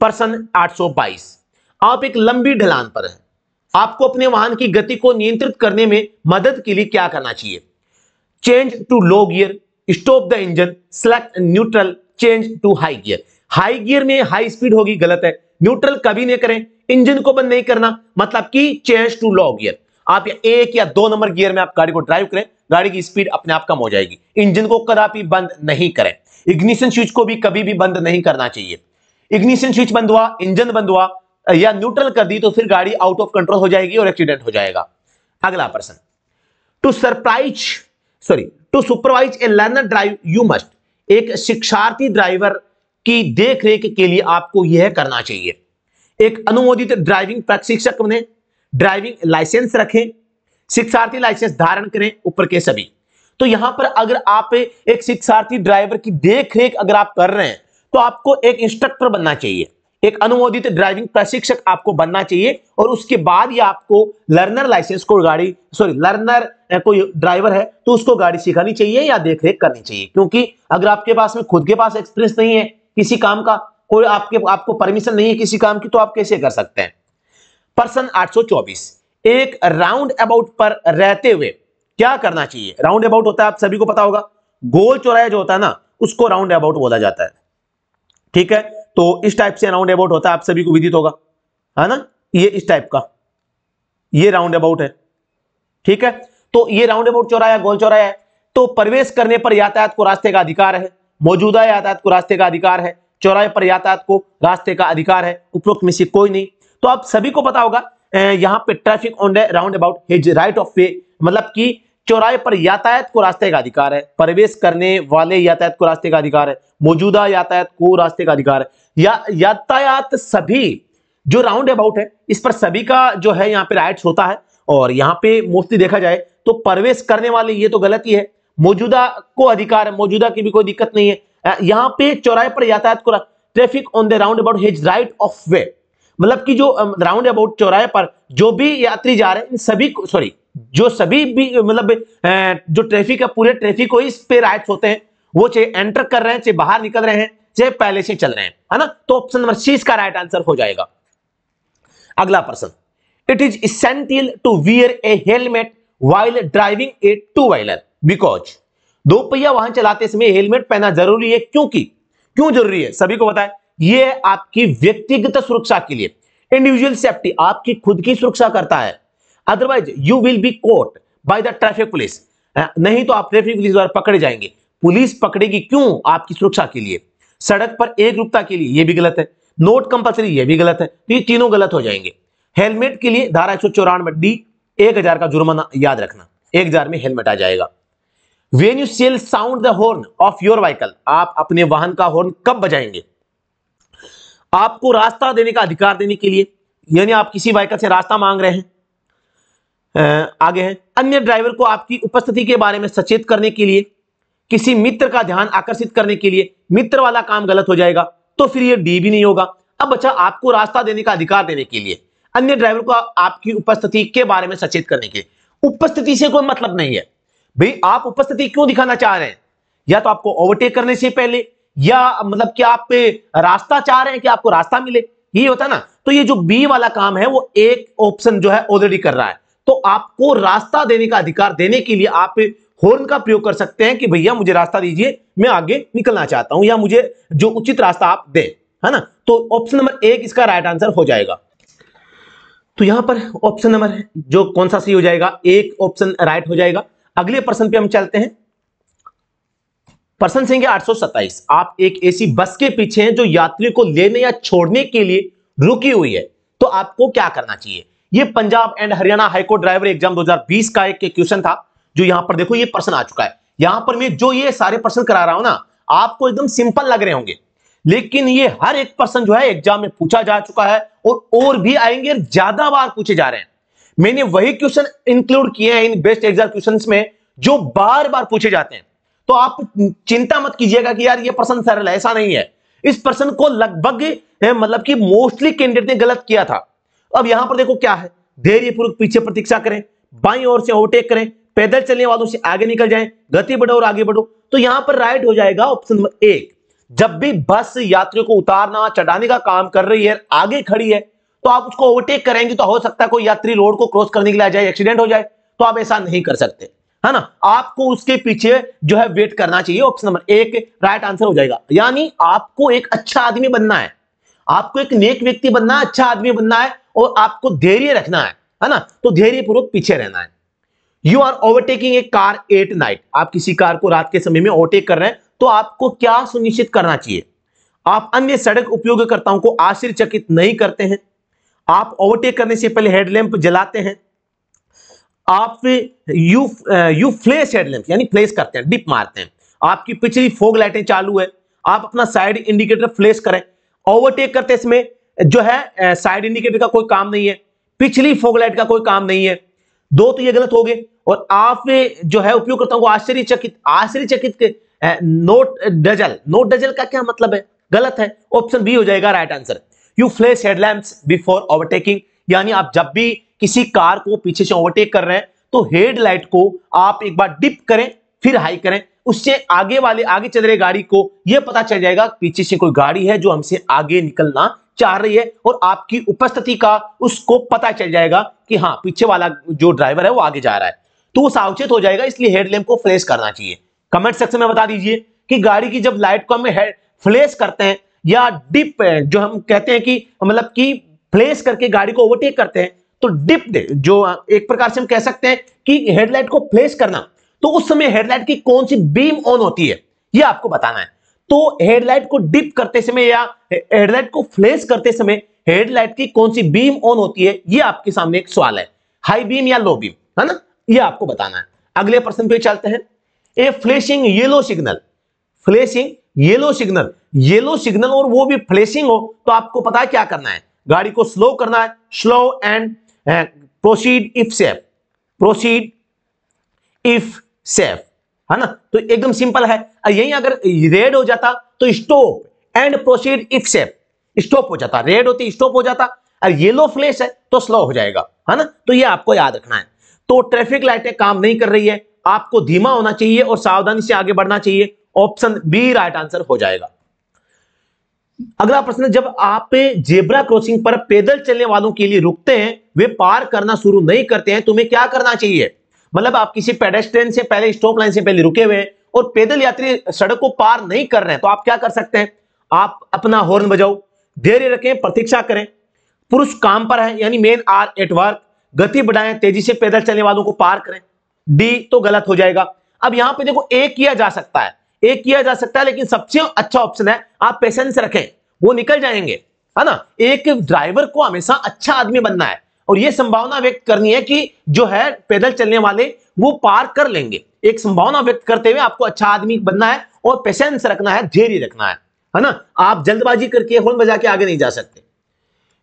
प्रश्न 822 आप एक लंबी ढलान पर हैं आपको अपने वाहन की गति को नियंत्रित करने में मदद के लिए क्या करना चाहिए change to low gear stop the engine select neutral change to high gear high gear में हाई स्पीड होगी गलत है न्यूट्रल कभी नहीं करें इंजन को बंद नहीं करना मतलब कि चेंज टू लो गियर आप एक या दो नंबर गियर में आप गाड़ी को ड्राइव करें गाड़ी की स्पीड अपने आप कम हो जाएगी इंजन को कदापि बंद नहीं करें इग्निशन स्विच को भी कभी भी बंद नहीं करना चाहिए इग्निशन स्विच बंद हुआ इंजन बंद हुआ या न्यूट्रल कर दी तो फिर गाड़ी आउट ऑफ कंट्रोल हो जाएगी और एक्सीडेंट हो जाएगा अगला person to surprise sorry to supervise a learner drive you must एक शिक्षार्थी ड्राइवर की देखरेख के लिए आपको यह करना चाहिए एक अनुमोदित ड्राइविंग प्रशिक्षक ने ड्राइविंग लाइसेंस रखें शिक्षार्थी लाइसेंस धारण करें ऊपर के सभी तो यहां पर अगर आप एक शिक्षार्थी ड्राइवर की देखरेख अगर आप कर रहे हैं तो आपको एक इंस्ट्रक्टर बनना चाहिए एक अनुमोदित ड्राइविंग प्रशिक्षक आपको बनना चाहिए और उसके बाद ही आपको लर्नर लाइसेंस को गाड़ी सॉरी लर्नर कोई ड्राइवर है तो उसको गाड़ी सिखानी चाहिए या देख रेख करनी चाहिए क्योंकि अगर आपके पास में खुद के पास एक्सपीरियंस नहीं है किसी काम का कोई आपके आपको परमिशन नहीं है किसी काम की तो आप कैसे कर सकते हैं पर्सन आठ एक राउंड अबाउट पर रहते हुए क्या करना चाहिए राउंड अबाउट होता है आप सभी को पता होगा गोल चौराया जो होता है ना उसको राउंड अबाउट बोला जाता है ठीक है तो इस टाइप से राउंड अबाउट होता है आप सभी को विदित होगा है ना ये इस टाइप का ये राउंड अबाउट है ठीक है तो ये राउंड अबाउट चौराया गोल चौराया है तो प्रवेश करने पर यातायात को रास्ते का अधिकार है मौजूदा यातायात को रास्ते का अधिकार है चौराहे पर यातायात को रास्ते का अधिकार है उपरोक्त में से कोई नहीं तो आप सभी को पता होगा यहाँ पे traffic on the round has right of way मतलब की चौराहे पर यातायात को रास्ते का अधिकार है प्रवेश करने वाले यातायात को रास्ते का अधिकार है मौजूदा यातायात को रास्ते का अधिकार है या यातायात सभी जो राउंड अबाउट है इस पर सभी का जो है यहाँ पे राइट्स होता है और यहाँ पे मोस्टली देखा जाए तो प्रवेश करने वाले ये तो गलत ही है मौजूदा को अधिकार है मौजूदा की भी कोई दिक्कत नहीं है यहाँ पे चौराहे पर यातायात को traffic on the round has right of way मतलब कि जो राउंड अबाउट चौराहे पर जो भी यात्री जा रहे हैं सभी सॉरी जो सभी भी मतलब जो ट्रैफिक है पूरे ट्रैफिक को इस पे राइट होते हैं वो चाहे एंटर कर रहे हैं चाहे बाहर निकल रहे हैं चाहे पहले से चल रहे हैं है ना तो ऑप्शन नंबर सी इसका राइट आंसर हो जाएगा अगला प्रश्न it is essential to wear a helmet while driving a two wheeler because दो पहिया वाहन चलाते समय हेलमेट पहना जरूरी है क्योंकि क्यों जरूरी है सभी को बताए ये आपकी व्यक्तिगत सुरक्षा के लिए इंडिविजुअल सेफ्टी आपकी खुद की सुरक्षा करता है otherwise you will be caught by the traffic police नहीं तो आप ट्रैफिक पुलिस द्वारा पकड़े जाएंगे पुलिस पकड़ेगी क्यों आपकी सुरक्षा के लिए सड़क पर एक रूपता के लिए यह भी गलत है नोट कंपल्सरी यह भी गलत है तो ये तीनों गलत हो जाएंगे हेलमेट के लिए धारा एक सौ चौरानवे डी एक हजार का जुर्माना याद रखना एक हजार में हेलमेट आ जाएगा when you shall sound the horn of your vehicle आप अपने वाहन का हॉर्न कब बजाएंगे आपको रास्ता देने का अधिकार देने के लिए यानी आप किसी वाइकल से रास्ता मांग रहे हैं आगे हैं अन्य ड्राइवर को आपकी उपस्थिति के बारे में सचेत करने के लिए किसी मित्र का ध्यान आकर्षित करने के लिए मित्र वाला काम गलत हो जाएगा तो फिर ये डी भी नहीं होगा अब बच्चा आपको रास्ता देने का अधिकार देने के लिए अन्य ड्राइवर को आपकी उपस्थिति के बारे में सचेत करने के लिए उपस्थिति से कोई मतलब नहीं है भाई आप उपस्थिति क्यों दिखाना चाह रहे हैं या तो आपको ओवरटेक करने से पहले या मतलब कि आप पे रास्ता चाह रहे हैं कि आपको रास्ता मिले ये होता है ना तो ये जो बी वाला काम है वो एक ऑप्शन जो है ऑलरेडी कर रहा है तो आपको रास्ता देने का अधिकार देने के लिए आप हॉर्न का प्रयोग कर सकते हैं कि भैया मुझे रास्ता दीजिए मैं आगे निकलना चाहता हूं या मुझे जो उचित रास्ता आप दें है ना तो ऑप्शन नंबर एक इसका राइट आंसर हो जाएगा तो यहां पर ऑप्शन नंबर जो कौन सा सही हो जाएगा एक ऑप्शन राइट हो जाएगा अगले प्रश्न पे हम चलते हैं पर्सन संख्या आठ आप एक ऐसी बस के पीछे हैं जो यात्री को लेने या छोड़ने के लिए रुकी हुई है तो आपको क्या करना चाहिए ये Punjab and Haryana high court driver exam 2020 का एक क्वेश्चन था जो यहां पर देखो ये प्रश्न आ चुका है यहां पर मैं जो ये सारे प्रश्न करा रहा हूं ना आपको एकदम सिंपल लग रहे होंगे लेकिन ये हर एक पर्सन जो है एग्जाम में पूछा जा चुका है और और भी आएंगे ज्यादा बार पूछे जा रहे हैं मैंने वही क्वेश्चन इंक्लूड किए हैं इन बेस्ट एग्जाम क्वेश्चन में जो बार बार पूछे जाते हैं तो आप चिंता मत कीजिएगा कि यार ये प्रश्न सरल है ऐसा नहीं है इस प्रश्न को लगभग मतलब कि मोस्टली कैंडिडेट ने गलत किया था अब यहां पर देखो क्या है धैर्यपूर्वक पीछे प्रतीक्षा करें बाई ओर से ओवरटेक करें पैदल चलने वालों से आगे निकल जाएं गति बढ़ो और आगे बढ़ो तो यहां पर राइट हो जाएगा ऑप्शन नंबर एक जब भी बस यात्रियों को उतारना चढ़ाने का काम कर रही है आगे खड़ी है तो आप उसको ओवरटेक करेंगे तो हो सकता है कोई यात्री रोड को क्रॉस करने के लिए आ जाए एक्सीडेंट हो जाए तो आप ऐसा नहीं कर सकते है ना आपको उसके पीछे जो है वेट करना चाहिए ऑप्शन नंबर एक राइट आंसर हो जाएगा यानी आपको एक अच्छा आदमी बनना है आपको एक नेक व्यक्ति बनना है अच्छा आदमी बनना है और आपको धैर्य रखना है है ना तो धैर्य पूर्वक पीछे रहना है you are overtaking a car at night आप किसी कार को रात के समय में ओवरटेक कर रहे हैं तो आपको क्या सुनिश्चित करना चाहिए आप अन्य सड़क उपयोगकर्ताओं को आश्चर्यचकित नहीं करते हैं आप ओवरटेक करने से पहले हेडलैम्प जलाते हैं आप यू यू फ्लेस हेडलैम्प यानी फ्लेस करते हैं डिप मारते हैं आपकी पिछली फोग लाइटें चालू है आप अपना साइड इंडिकेटर फ्लेस करें ओवरटेक करते इसमें जो है साइड uh, इंडिकेटर का कोई काम नहीं है पिछली फोग लाइट का कोई काम नहीं है दो तो ये गलत हो गए और आप uh, जो है उपयोग करता हूं आश्चर्यचकित आश्चर्यचकित के नोट डजल नोट डजल का क्या मतलब है गलत है ऑप्शन बी हो जाएगा right answer you flash headlamp before overtaking यानी आप जब भी किसी कार को पीछे से ओवरटेक कर रहे हैं तो हेडलाइट को आप एक बार डिप करें फिर हाई करें उससे आगे वाले आगे चल रहे गाड़ी को यह पता चल जाएगा पीछे से कोई गाड़ी है जो हमसे आगे निकलना चाह रही है और आपकी उपस्थिति का उसको पता चल जाएगा कि हाँ पीछे वाला जो ड्राइवर है वो आगे जा रहा है तो वो सावचेत हो जाएगा इसलिए हेडलैम्प को फ्लैश करना चाहिए कमेंट सेक्शन में बता दीजिए कि गाड़ी की जब लाइट को हम फ्लैश करते हैं या डिप जो हम कहते हैं कि मतलब कि फ्लैश करके गाड़ी को ओवरटेक करते हैं तो डिप दे जो एक प्रकार से हम कह सकते हैं कि हेडलाइट को फ्लेश करना तो उस समय हेडलाइट की कौन सी बीम ऑन होती है ये आपको बताना है तो हेडलाइट को डिप करते समय या हेडलाइट को फ्लेश करते समय हेडलाइट की कौन सी बीम ऑन होती है ये आपके सामने एक सवाल है हाई बीम या लो बीम है ना ये आपको बताना है अगले प्रश्न पे चलते हैं a flashing yellow signal flashing yellow signal yellow signal और वो भी फ्लैशिंग हो तो आपको पता है क्या करना है गाड़ी को स्लो करना है slow and proceed if safe proceed if safe है ना तो एकदम सिंपल है यही अगर रेड हो जाता तो stop and proceed if safe stop हो जाता रेड होती स्टॉप हो जाता और येलो फ्लैश है तो स्लो हो जाएगा है ना तो ये आपको याद रखना है तो ट्रैफिक लाइटें काम नहीं कर रही है आपको धीमा होना चाहिए और सावधानी से आगे बढ़ना चाहिए ऑप्शन बी राइट आंसर हो जाएगा अगला प्रश्न जब आप जेबरा क्रॉसिंग पर पैदल चलने वालों के लिए रुकते हैं वे पार करना शुरू नहीं करते हैं तुम्हें तो क्या करना चाहिए मतलब आप किसी पेडेस्ट्रेन से पहले स्टॉप लाइन से पहले रुके हुए हैं और पैदल यात्री सड़क को पार नहीं कर रहे हैं तो आप क्या कर सकते हैं आप अपना हॉर्न बजाओ धैर्य रखें प्रतीक्षा करें पुरुष काम पर है यानी मेन आर एट वर्क गति बढ़ाएं तेजी से पैदल चलने वालों को पार करें डी तो गलत हो जाएगा अब यहां पे देखो ए किया जा सकता है एक किया जा सकता है लेकिन सबसे अच्छा ऑप्शन है आप पेशेंस रखें वो निकल जाएंगे है ना एक ड्राइवर को हमेशा अच्छा आदमी बनना है और ये संभावना व्यक्त करनी है कि जो है पैदल चलने वाले वो पार कर लेंगे एक संभावना व्यक्त करते हुए आपको अच्छा आदमी बनना है और पेशेंस रखना है धैर्य रखना है है ना आप जल्दबाजी करके होल बजा के आगे नहीं जा सकते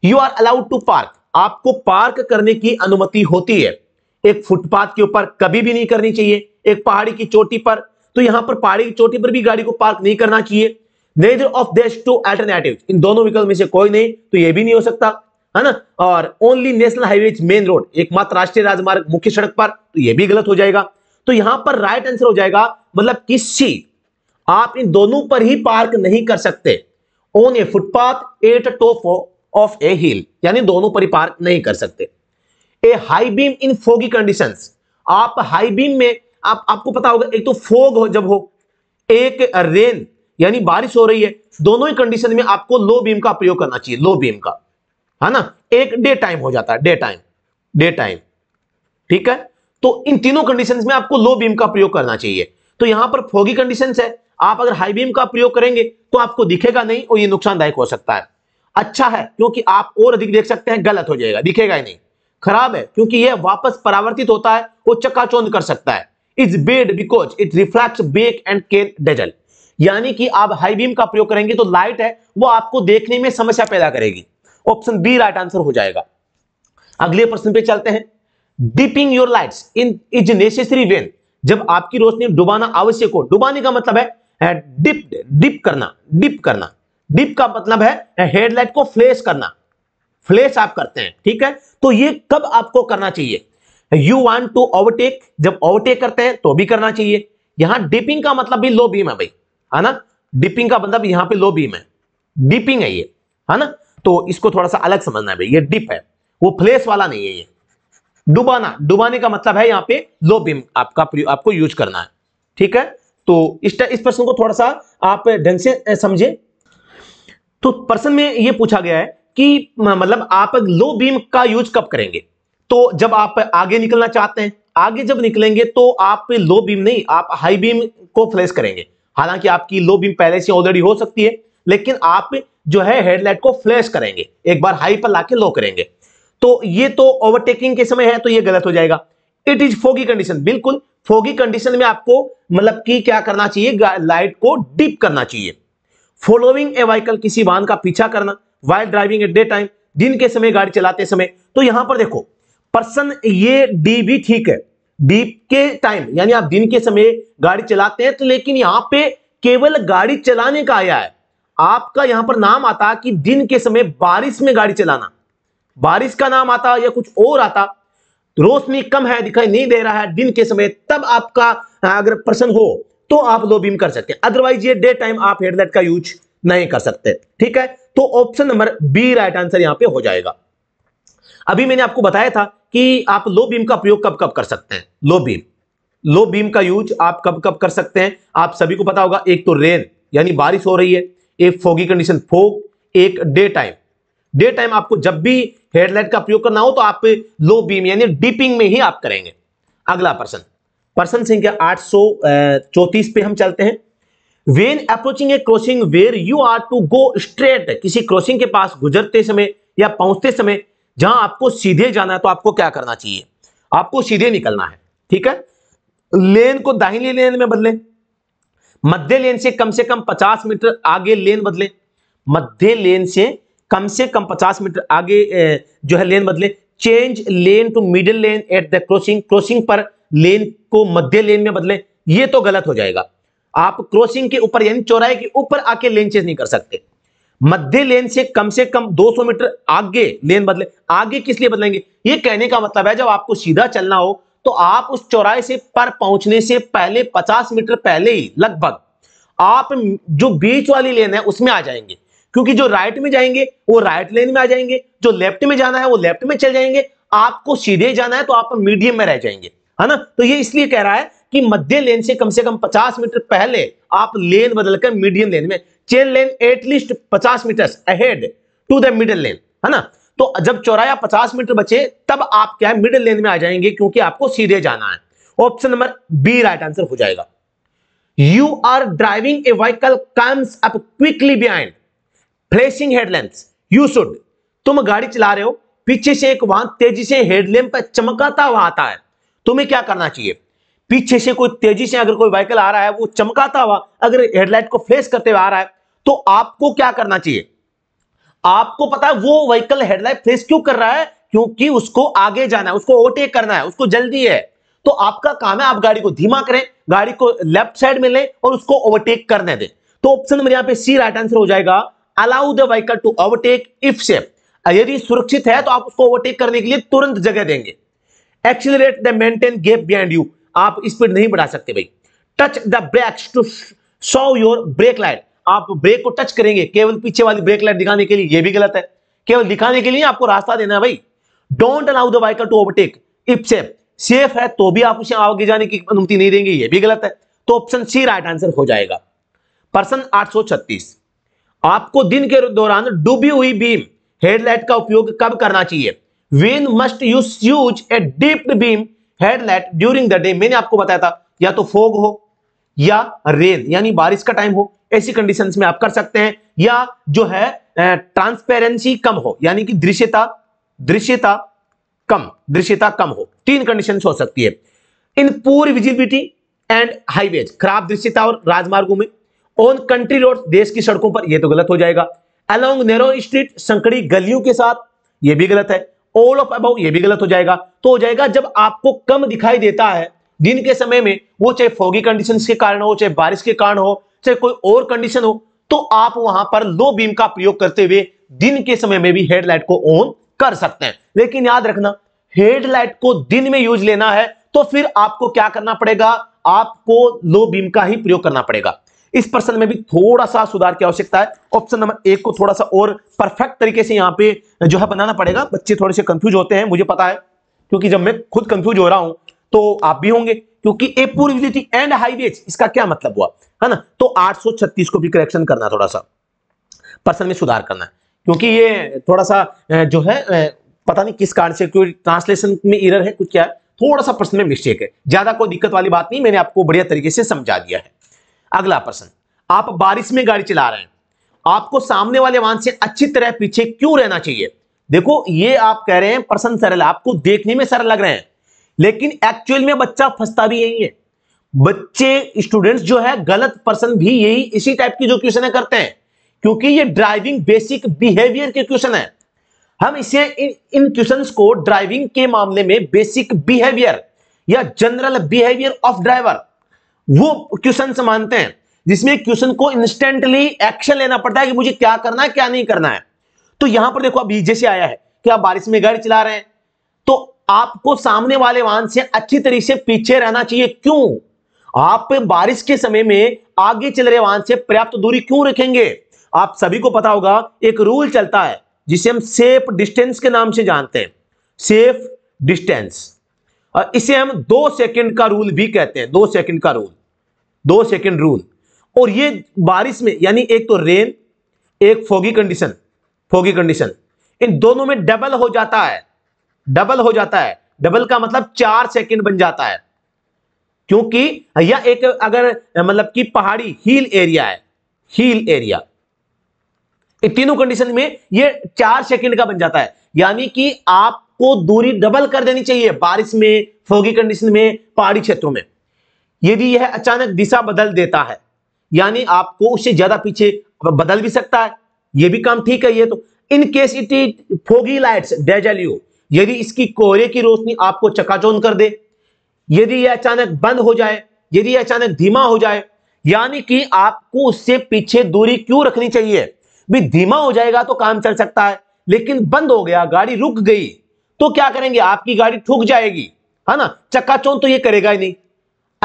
you are allowed to park आपको पार्क करने की अनुमति होती है एक फुटपाथ के ऊपर कभी भी नहीं करनी चाहिए एक पहाड़ी की चोटी पर तो यहां पर पहाड़ी की चोटी पर भी गाड़ी को पार्क नहीं करना चाहिए neither of these two alternative in दोनों विकल्प में से कोई नहीं तो यह भी नहीं हो सकता है ना और only national highway main road एकमात्र राष्ट्रीय राजमार्ग मुख्य सड़क पर तो यह भी गलत हो जाएगा तो यहां पर राइट आंसर हो जाएगा मतलब किसी आप इन दोनों पर ही पार्क नहीं कर सकते on a footpath at top of a hill यानी दोनों पर ही पार्क नहीं कर सकते a high beam in foggy conditions आप हाई बीम में आप आपको पता होगा एक तो फोग हो जब हो एक रेन यानी बारिश हो रही है दोनों ही कंडीशन में आपको लो बीम का प्रयोग करना चाहिए लो बीम का है ना एक डे टाइम हो जाता है डे टाइम डे टाइम ठीक है तो इन तीनों कंडीशन में आपको लो बीम का प्रयोग करना चाहिए तो यहां पर फोगी कंडीशन है आप अगर हाई बीम का प्रयोग करेंगे तो आपको दिखेगा नहीं और ये नुकसानदायक हो सकता है अच्छा है क्योंकि आप और अधिक देख सकते हैं गलत हो जाएगा दिखेगा ही नहीं खराब है क्योंकि यह वापस परावर्तित होता है वो चकाचौंध कर सकता है is bad because it reflect back and can dazzle यानी कि आप हाई बीम का प्रयोग करेंगे तो लाइट है वो आपको देखने में समस्या पैदा करेगी ऑप्शन बी राइट आंसर हो जाएगा अगले प्रश्न पे चलते हैं dipping your light in is necessary when जब आपकी रोशनी डुबाना आवश्यक हो डुबाने का मतलब है डिप डिप करना डिप करना डिप का मतलब है हेडलाइट को फ्लैश करना फ्लैश आप करते हैं ठीक है तो ये कब आपको करना चाहिए यू वॉन्ट टू ओवरटेक जब ओवरटेक करते हैं तो भी करना चाहिए यहां डिपिंग का मतलब भी लो बीम है भाई है ना डिपिंग का मतलब यहां पे लो बीम है डिपिंग है ये है ना तो इसको थोड़ा सा अलग समझना है भाई ये डिप है वो फ्लेस वाला नहीं है ये डुबाना डुबाने का मतलब है यहाँ पे लो बीम आपका आपको यूज करना है ठीक है तो इस इस प्रश्न को थोड़ा सा आप ढंग से समझे तो प्रश्न में ये पूछा गया है कि मतलब आप लो बीम का यूज कब करेंगे तो जब आप आगे निकलना चाहते हैं आगे जब निकलेंगे तो आप लो बीम नहीं आप हाई बीम को फ्लैश करेंगे हालांकि आपकी लो बीम पहले से ऑलरेडी हो सकती है लेकिन आप जो है हेडलाइट को फ्लैश करेंगे एक बार हाई पर लाके लो करेंगे तो ये तो ओवरटेकिंग के समय है तो ये गलत हो जाएगा इट इज फोगी कंडीशन बिल्कुल फोगी कंडीशन में आपको मतलब कि क्या करना चाहिए लाइट को डीप करना चाहिए फॉलोइंग ए व्हीकल किसी वाहन का पीछा करना while driving at day time दिन के समय गाड़ी चलाते समय तो यहां पर देखो पर्सन ये डी भी ठीक है डी के टाइम यानी आप दिन के समय गाड़ी चलाते हैं तो लेकिन यहां पे केवल गाड़ी चलाने का आया है आपका यहां पर नाम आता कि दिन के समय बारिश में गाड़ी चलाना बारिश का नाम आता या कुछ और आता तो रोशनी कम है दिखाई नहीं दे रहा है दिन के समय तब आपका अगर पर्सन हो तो आप दो बीम कर सकते हैं अदरवाइज ये डे टाइम आप हेडलाइट का यूज नहीं कर सकते ठीक है तो option number B right answer यहां पे हो जाएगा अभी मैंने आपको बताया था कि आप लो बीम का प्रयोग कब कब कर सकते हैं लो बीम लो बीम का यूज आप कब कब कर सकते हैं आप सभी को पता होगा एक तो रेन यानी बारिश हो रही है एक फोगी कंडीशन फोग एक डे टाइम डे टाइम आपको जब भी हेडलाइट का प्रयोग करना हो तो आप लो बीम यानी डीपिंग में ही आप करेंगे अगला पर्सन पर्सन संख्या आठ पे हम चलते हैं when approaching a crossing where you are to go straight किसी क्रॉसिंग के पास गुजरते समय या पहुंचते समय जहां आपको सीधे जाना है तो आपको क्या करना चाहिए आपको सीधे निकलना है ठीक है लेन को दाहिनी लेन में बदले मध्य लेन से कम से कम 50 मीटर आगे लेन बदले मध्य लेन से कम से कम 50 मीटर आगे जो है लेन बदले change lane to middle lane at the crossing crossing पर लेन को मध्य लेन में बदले ये तो गलत हो जाएगा आप क्रॉसिंग के ऊपर यानी चौराहे के ऊपर आके लेन चेंज नहीं कर सकते मध्य लेन से कम से कम 200 मीटर आगे लेन बदले आगे किस लिए बदलेंगे ये कहने का मतलब है जब आपको सीधा चलना हो तो आप उस चौराहे से पर पहुंचने से पहले 50 मीटर पहले ही लगभग आप जो बीच वाली लेन है उसमें आ जाएंगे क्योंकि जो राइट में जाएंगे वो राइट लेन में आ जाएंगे जो लेफ्ट में जाना है वो लेफ्ट में चल जाएंगे आपको सीधे जाना है तो आप मीडियम में रह जाएंगे है ना तो ये इसलिए कह रहा है कि मध्य लेन से कम से कम 50 मीटर पहले आप लेन बदलकर मीडियम लेन में चेन लेन एटलीस्ट पचास metre ahead to the middle lane है ना तो जब चौराया पचास मीटर बचे तब आप क्या है मिडल लेन में आ जाएंगे क्योंकि आपको सीधे जाना है option number B right answer हो जाएगा you are driving a vehicle comes up quickly behind flashing headlamps you should तुम गाड़ी चला रहे हो पीछे से एक वाहन तेजी से हेडलैम्प चमकाता हुआ आता है तुम्हें क्या करना चाहिए पीछे से कोई तेजी से अगर कोई व्हीकल आ रहा है वो चमकाता हुआ अगर हेडलाइट को फ्लैश करते हुए आ रहा है तो आपको क्या करना चाहिए आपको पता है वो व्हीकल हेडलाइट फ्लैश क्यों कर रहा है क्योंकि उसको आगे जाना है उसको ओवरटेक करना है उसको जल्दी है तो आपका काम है आप गाड़ी को धीमा करें गाड़ी को लेफ्ट साइड में लें और उसको ओवरटेक करने दें तो ऑप्शन नंबर यहां पे सी राइट आंसर हो जाएगा allow the vehicle to overtake if safe यदि सुरक्षित है तो आप उसको ओवरटेक करने के लिए तुरंत जगह देंगे accelerate the maintain gap behind you आप स्पीड नहीं बढ़ा सकते भाई touch the brakes to so your brake light आप ब्रेक को टच करेंगे केवल पीछे वाली ब्रेक लाइट दिखाने के लिए यह भी गलत है केवल दिखाने के लिए आपको रास्ता देना है भाई don't allow the vehicle to overtake if safe safe है तो भी आप उसे आगे जाने की अनुमति नहीं देंगे यह भी गलत है तो ऑप्शन सी राइट आंसर हो जाएगा पर्सन 836 आपको दिन के दौरान डूबी हुई बीम हेडलाइट का उपयोग कब करना चाहिए when must use use a dipped beam headlight during the day मैंने आपको बताया था या तो फोग हो या रेन यानी बारिश का टाइम हो ऐसी कंडीशन में आप कर सकते हैं या जो है ट्रांसपेरेंसी कम हो यानी कि दृश्यता दृश्यता कम दृश्यता कम हो तीन कंडीशन हो सकती है इन पूर विजिबिलिटी एंड हाईवेज खराब दृश्यता और राजमार्गों में ऑन कंट्री रोड देश की सड़कों पर यह तो गलत हो जाएगा अलोंग नेरो स्ट्रीट संकड़ी गलियों के साथ यह भी गलत है ऑल ऑफ अबाउ ये भी गलत हो जाएगा तो हो जाएगा जब आपको कम दिखाई देता है दिन के समय में वो चाहे फॉगी कंडीशन के कारण हो चाहे बारिश के कारण हो चाहे कोई और कंडीशन हो तो आप वहां पर लो बीम का प्रयोग करते हुए दिन के समय में भी हेडलाइट को ऑन कर सकते हैं लेकिन याद रखना हेडलाइट को दिन में यूज लेना है तो फिर आपको क्या करना पड़ेगा आपको लो बीम का ही प्रयोग करना पड़ेगा इस प्रश्न में भी थोड़ा सा सुधार की आवश्यकता है ऑप्शन नंबर एक को थोड़ा सा और परफेक्ट तरीके से यहाँ पे जो है बनाना पड़ेगा बच्चे थोड़े से कंफ्यूज होते हैं मुझे पता है क्योंकि जब मैं खुद कंफ्यूज हो रहा हूं तो आप भी होंगे क्योंकि ए पूर्वी एंड हाईवेज इसका क्या मतलब हुआ है ना तो आठ को भी करेक्शन करना थोड़ा सा प्रश्न में सुधार करना है क्योंकि ये थोड़ा सा जो है पता नहीं किस कारण से क्योंकि ट्रांसलेशन में इरर है कुछ क्या है थोड़ा सा प्रश्न में मिस्टेक है ज्यादा कोई दिक्कत वाली बात नहीं मैंने आपको बढ़िया तरीके से समझा दिया है अगला प्रश्न आप बारिश में गाड़ी चला रहे हैं आपको सामने वाले वाहन से अच्छी तरह पीछे क्यों रहना चाहिए देखो ये आप कह रहे हैं प्रश्न सरल आपको देखने में सरल लग रहे हैं लेकिन एक्चुअल में बच्चा फंसता भी यही है बच्चे स्टूडेंट्स जो है गलत पर्सन भी यही इसी टाइप की जो क्वेश्चन है करते हैं क्योंकि ये ड्राइविंग बेसिक बिहेवियर के क्वेश्चन है हम इसे इन इन क्वेश्चंस को ड्राइविंग के मामले में बेसिक बिहेवियर या जनरल बिहेवियर ऑफ ड्राइवर वो क्वेश्चन मानते हैं जिसमें क्वेश्चन को इंस्टेंटली एक्शन लेना पड़ता है कि मुझे क्या करना है क्या नहीं करना है तो यहां पर देखो अभी जैसे आया है कि आप बारिश में गाड़ी चला रहे हैं तो आपको सामने वाले वाहन से अच्छी तरीके से पीछे रहना चाहिए क्यों आप बारिश के समय में आगे चल रहे वाहन से पर्याप्त दूरी क्यों रखेंगे आप सभी को पता होगा एक रूल चलता है जिसे हम सेफ डिस्टेंस के नाम से जानते हैं सेफ डिस्टेंस और इसे हम दो सेकंड का रूल भी कहते हैं दो सेकंड का रूल दो सेकंड रूल और ये बारिश में यानी एक तो रेन एक फोगी कंडीशन फोगी कंडीशन इन दोनों में डबल हो जाता है डबल हो जाता है डबल का मतलब चार सेकंड बन जाता है क्योंकि या एक अगर मतलब कि पहाड़ी हिल एरिया है हिल एरिया तीनों कंडीशन में ये चार सेकंड का बन जाता है यानी कि आप को दूरी डबल कर देनी चाहिए बारिश में फोगी कंडीशन में पहाड़ी क्षेत्रों में यदि यह अचानक दिशा बदल देता है यानी आपको उससे ज्यादा पीछे बदल भी सकता है यह भी काम ठीक है ये तो in case it it foggy lights dazzle you यदि इसकी कोहरे की रोशनी आपको चकाचौन कर दे यदि यह अचानक बंद हो जाए यदि यह अचानक धीमा हो जाए यानी कि आपको उससे पीछे दूरी क्यों रखनी चाहिए भी धीमा हो जाएगा तो काम चल सकता है लेकिन बंद हो गया गाड़ी रुक गई तो क्या करेंगे आपकी गाड़ी ठुक जाएगी है ना चौन तो ये करेगा ही नहीं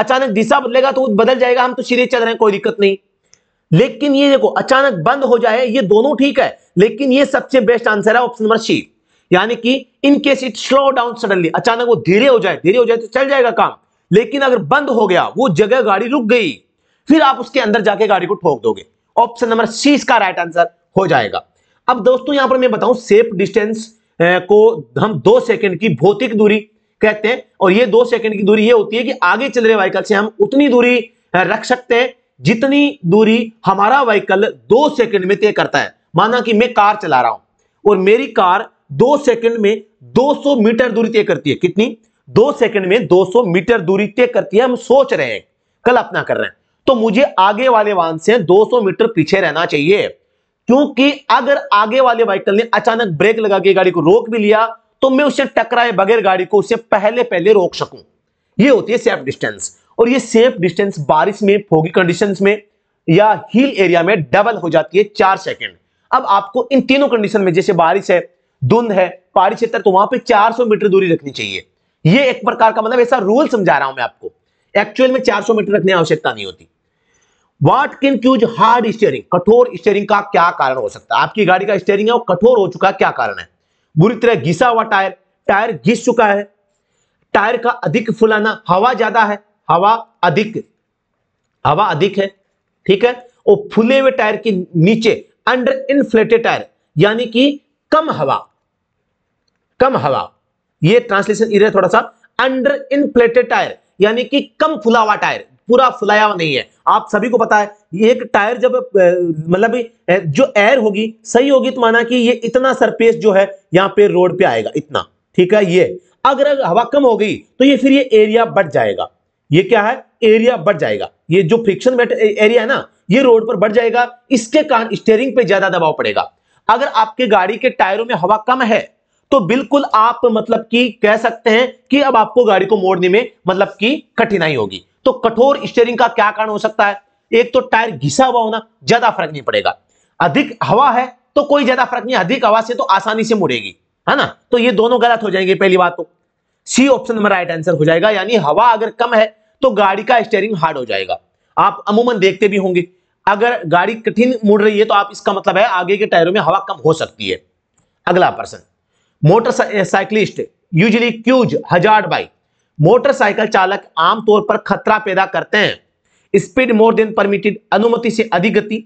अचानक दिशा बदलेगा तो बदल जाएगा हम तो सीधे चल रहे हैं कोई दिक्कत नहीं लेकिन ये देखो अचानक बंद हो जाए ये दोनों ठीक है लेकिन ये सबसे बेस्ट आंसर है ऑप्शन नंबर सी यानी कि in case it slow down suddenly अचानक वो धीरे हो जाए धीरे हो जाए तो चल जाएगा काम लेकिन अगर बंद हो गया वो जगह गाड़ी रुक गई फिर आप उसके अंदर जाके गाड़ी को ठोक दोगे ऑप्शन नंबर सी इसका राइट आंसर हो जाएगा अब दोस्तों यहां पर मैं बताऊं सेफ डिस्टेंस को हम दो सेकंड की भौतिक दूरी कहते हैं और ये दो सेकंड की दूरी ये होती है कि आगे चल रहे वाइकल से हम उतनी दूरी रख सकते हैं जितनी दूरी हमारा वाहकल दो सेकंड में तय करता है माना कि मैं कार चला रहा हूं और मेरी कार दो सेकंड में 200 मीटर दूरी तय करती है कितनी दो सेकंड में 200 मीटर दूरी तय करती है हम सोच रहे हैं कल अपना कर रहे हैं तो मुझे आगे वाले वाहन से 200 मीटर पीछे रहना चाहिए क्योंकि अगर आगे वाले व्हीकल ने अचानक ब्रेक लगा के गाड़ी को रोक भी लिया तो मैं उसे टकराए बगैर गाड़ी को उसे पहले पहले रोक सकूं ये होती है सेफ डिस्टेंस और ये सेफ डिस्टेंस बारिश में फोगी कंडीशन में या हिल एरिया में डबल हो जाती है चार सेकेंड अब आपको इन तीनों कंडीशन में जैसे बारिश है धुंध है पहाड़ी क्षेत्र तो वहां पर चार मीटर दूरी रखनी चाहिए ये एक प्रकार का मतलब ऐसा रूल समझा रहा हूं मैं आपको एक्चुअल में 400 मीटर रखने आवश्यकता नहीं होती what can cause hard steering कठोर स्टेयरिंग का क्या कारण हो सकता है आपकी गाड़ी का स्टेयरिंग है वो कठोर हो चुका है क्या कारण है बुरी तरह घिसा हुआ टायर टायर घिस चुका है टायर का अधिक फुलाना हवा ज्यादा है हवा अधिक हवा अधिक है ठीक है और फुले हुए टायर के नीचे अंडर इनफ्लेटेड टायर यानी कि कम हवा कम हवा ये ट्रांसलेशन इधर थोड़ा सा अंडर इनफ्लेटेड टायर यानी कि कम फुला हुआ टायर पूरा फुलाया नहीं है आप सभी को पता है ये एक टायर जब मतलब जो एयर होगी सही होगी तो माना कि ये इतना सरफेस जो है यहाँ पे रोड पे आएगा इतना ठीक है ये अगर हवा कम हो गई तो ये फिर ये एरिया बढ़ जाएगा ये क्या है एरिया बढ़ जाएगा ये जो फ्रिक्शन एरिया है ना ये रोड पर बढ़ जाएगा इसके कारण स्टेयरिंग पे ज्यादा दबाव पड़ेगा अगर आपके गाड़ी के टायरों में हवा कम है तो बिल्कुल आप मतलब कि कह सकते हैं कि अब आपको गाड़ी को मोड़ने में मतलब कि कठिनाई होगी तो कठोर स्टेयरिंग का क्या कारण हो सकता है एक तो टायर घिसा हुआ होना ज्यादा फर्क नहीं पड़ेगा अधिक हवा है तो कोई ज्यादा फर्क नहीं अधिक हवा से तो आसानी से मुड़ेगी है ना तो ये दोनों गलत हो जाएंगे पहली बात तो सी ऑप्शन में राइट आंसर हो जाएगा यानी हवा अगर कम है तो गाड़ी का स्टेयरिंग हार्ड हो जाएगा आप अमूमन देखते भी होंगे अगर गाड़ी कठिन मुड़ रही है तो आप इसका मतलब है आगे के टायरों में हवा कम हो सकती है अगला प्रश्न motorcyclist usually cause hazard bike motorcycle चालक आमतौर पर खतरा पैदा करते हैं स्पीड मोर देन परमिटेड अनुमति से अधिक गति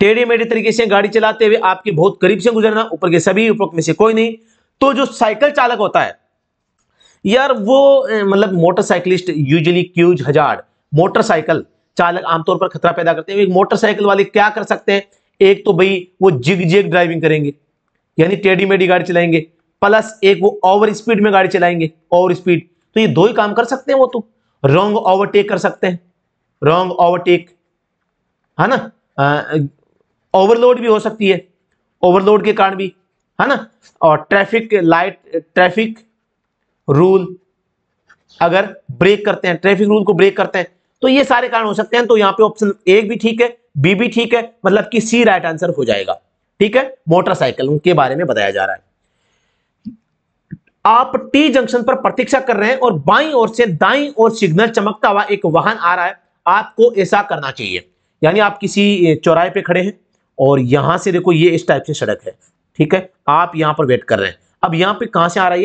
टेढ़े मेढ़े तरीके से गाड़ी चलाते हुए आपके बहुत करीब से गुजरना ऊपर के सभी उपरोक्त में से कोई नहीं तो जो साइकिल चालक होता है यार वो मतलब motorcyclist usually cause hazard motorcycle चालक आमतौर पर खतरा पैदा करते हैं मोटरसाइकिल वाले क्या कर सकते हैं एक तो भाई वो जिग जिग ड्राइविंग करेंगे यानी टेडी मेडी गाड़ी चलाएंगे प्लस एक वो ओवर स्पीड में गाड़ी चलाएंगे ओवर स्पीड तो ये दो ही काम कर सकते हैं वो तो रॉन्ग ओवरटेक कर सकते हैं रॉन्ग ओवरटेक है ना ओवरलोड भी हो सकती है ओवरलोड के कारण भी है ना और ट्रैफिक लाइट ट्रैफिक रूल अगर ब्रेक करते हैं ट्रैफिक रूल को ब्रेक करते हैं तो ये सारे कारण हो सकते हैं तो यहाँ पे ऑप्शन ए भी ठीक है बी भी ठीक है मतलब कि सी राइट आंसर हो जाएगा ठीक है मोटरसाइकिल उनके बारे में बताया जा रहा है आप टी जंक्शन पर प्रतीक्षा कर रहे हैं और बाई ओर से दाई ओर सिग्नल चमकता हुआ एक वाहन आ रहा है आपको ऐसा करना चाहिए यानी आप किसी चौराहे पे खड़े हैं और यहां से देखो ये इस टाइप से सड़क है ठीक है आप यहां पर वेट कर रहे हैं अब यहां पे कहां से आ रही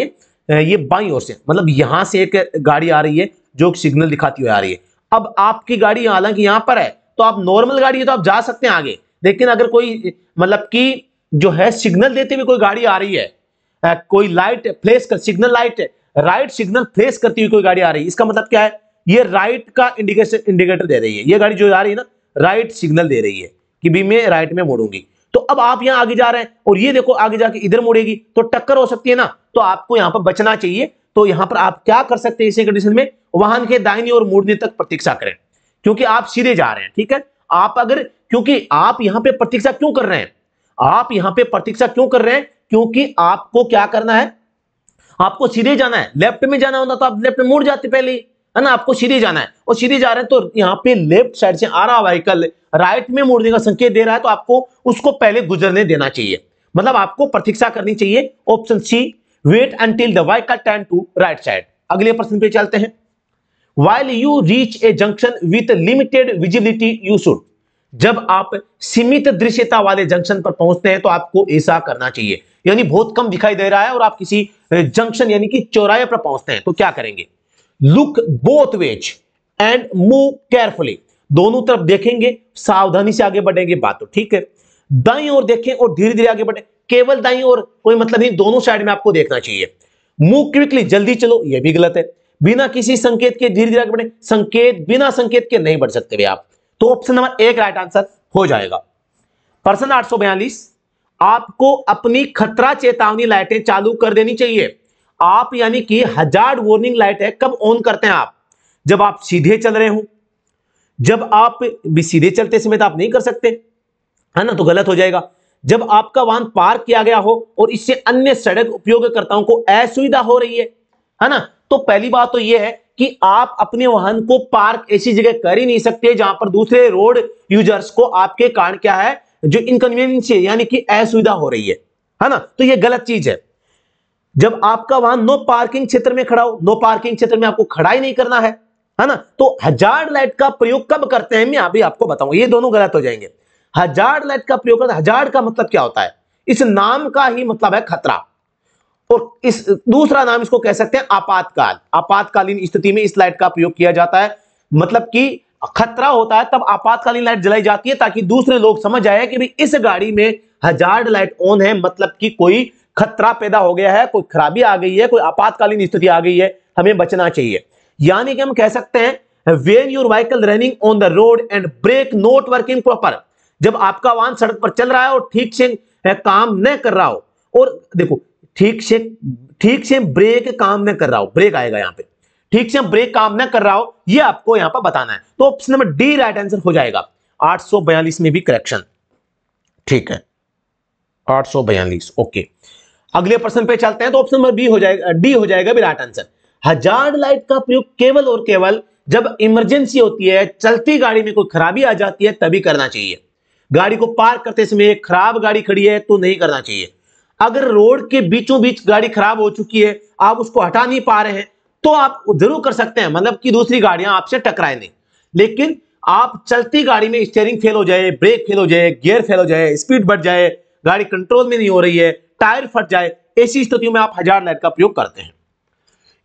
है ये बाई ओर से मतलब यहां से एक गाड़ी आ रही है जो सिग्नल दिखाती हुई आ रही है अब आपकी गाड़ी हालांकि यहां पर है तो आप नॉर्मल गाड़ी है तो आप जा सकते हैं आगे लेकिन अगर कोई मतलब कि जो है सिग्नल देते हुए कोई गाड़ी आ रही है आ, कोई लाइट फ्लेस कर signal light right signal flash करती हुई कोई गाड़ी आ रही है इसका मतलब क्या है ये राइट का इंडिकेशन इंडिकेटर दे रही है ये गाड़ी जो आ रही है ना राइट सिग्नल दे रही है कि भी मैं राइट में मोड़ूंगी तो अब आप यहाँ आगे जा रहे हैं और ये देखो आगे जाके इधर मुड़ेगी तो टक्कर हो सकती है ना तो आपको यहां पर बचना चाहिए तो यहाँ पर आप क्या कर सकते हैं इसी कंडीशन में वाहन के दाहिनी और मुड़ने तक प्रतीक्षा करें क्योंकि आप सीधे जा रहे हैं ठीक है आप अगर क्योंकि आप यहां पे प्रतीक्षा क्यों कर रहे हैं आप यहां पे प्रतीक्षा क्यों कर रहे हैं क्योंकि आपको क्या करना है आपको सीधे जाना है लेफ्ट में जाना होता तो आप लेफ्ट में मुड़ जाते पहले है ना आपको सीधे जाना है और सीधे जा रहे हैं तो यहाँ पे लेफ्ट साइड से आ रहा व्हीकल राइट में मुड़ने का संकेत दे रहा है तो आपको उसको पहले गुजरने देना चाहिए मतलब आपको प्रतीक्षा करनी चाहिए option C wait until the turn to right side अगले प्रश्न पे चलते हैं while you reach a junction with limited visibility you should जब आप सीमित दृश्यता वाले जंक्शन पर पहुंचते हैं तो आपको ऐसा करना चाहिए यानी बहुत कम दिखाई दे रहा है और आप किसी जंक्शन यानी कि चौराहे पर पहुंचते हैं तो क्या करेंगे look both ways and move carefully दोनों तरफ देखेंगे सावधानी से आगे बढ़ेंगे बात तो ठीक है दाई और देखें और धीरे धीरे आगे बढ़े केवल दाई और कोई मतलब नहीं दोनों साइड में आपको देखना चाहिए मूव क्विकली जल्दी चलो यह भी गलत है बिना किसी संकेत के धीरे धीरे आगे बढ़े संकेत बिना संकेत के नहीं बढ़ सकते आप तो ऑप्शन नंबर एक राइट आंसर हो जाएगा प्रश्न आठ आपको अपनी खतरा चेतावनी लाइटें चालू कर देनी चाहिए आप यानी कि हजार वार्निंग लाइट है कब ऑन करते हैं आप जब आप सीधे चल रहे हो जब आप भी सीधे चलते समय तो आप नहीं कर सकते है ना तो गलत हो जाएगा जब आपका वाहन पार्क किया गया हो और इससे अन्य सड़क उपयोगकर्ताओं को असुविधा हो रही है है ना तो पहली बात तो यह है कि आप अपने वाहन को पार्क ऐसी जगह कर ही नहीं सकते जहां पर दूसरे रोड यूजर्स को आपके कारण क्या है जो इनकन्वीनियंस है यानी कि असुविधा हो रही है है ना तो यह गलत चीज है जब आपका वाहन नो पार्किंग क्षेत्र में खड़ा हो नो पार्किंग क्षेत्र में आपको खड़ा ही नहीं करना है है ना तो हजार लाइट का प्रयोग कब करते हैं मैं अभी आपको बताऊं ये दोनों गलत हो जाएंगे हजार लाइट का प्रयोग हजार का मतलब क्या होता है इस नाम का ही मतलब है खतरा और इस दूसरा नाम इसको कह सकते हैं आपातकाल आपातकालीन स्थिति में इस लाइट का प्रयोग किया जाता है मतलब कि खतरा होता है तब आपातकालीन लाइट जलाई जाती है ताकि दूसरे लोग समझ आए कि भाई इस गाड़ी में हजार लाइट ऑन है मतलब कि कोई खतरा पैदा हो गया है कोई खराबी आ गई है कोई आपातकालीन स्थिति आ गई है हमें बचना चाहिए यानी कि हम कह सकते हैं when your vehicle running on the road and brake not working proper जब आपका वाहन सड़क पर चल रहा है और ठीक से काम न कर रहा हो और देखो ठीक से ठीक से ब्रेक काम न कर रहा हो ब्रेक आएगा यहां पे ठीक से ब्रेक काम न कर रहा हो ये आपको यहां पर बताना है तो option number D right answer हो जाएगा आठ में भी करेक्शन ठीक है आठ ओके अगले प्रश्न पे चलते हैं तो ऑप्शन नंबर बी हो जाएगा डी हो जाएगा भी राइट आंसर हजार लाइट का प्रयोग केवल और केवल जब इमरजेंसी होती है चलती गाड़ी में कोई खराबी आ जाती है तभी करना चाहिए गाड़ी को पार्क करते समय खराब गाड़ी खड़ी है तो नहीं करना चाहिए अगर रोड के बीचों बीच गाड़ी खराब हो चुकी है आप उसको हटा नहीं पा रहे हैं तो आप जरूर कर सकते हैं मतलब कि दूसरी गाड़ियां आपसे टकराए नहीं लेकिन आप चलती गाड़ी में स्टेयरिंग फेल हो जाए ब्रेक फेल हो जाए गियर फेल हो जाए स्पीड बढ़ जाए गाड़ी कंट्रोल में नहीं हो रही है टायर फट जाए ऐसी स्थितियों में आप हजार लाइट का प्रयोग करते हैं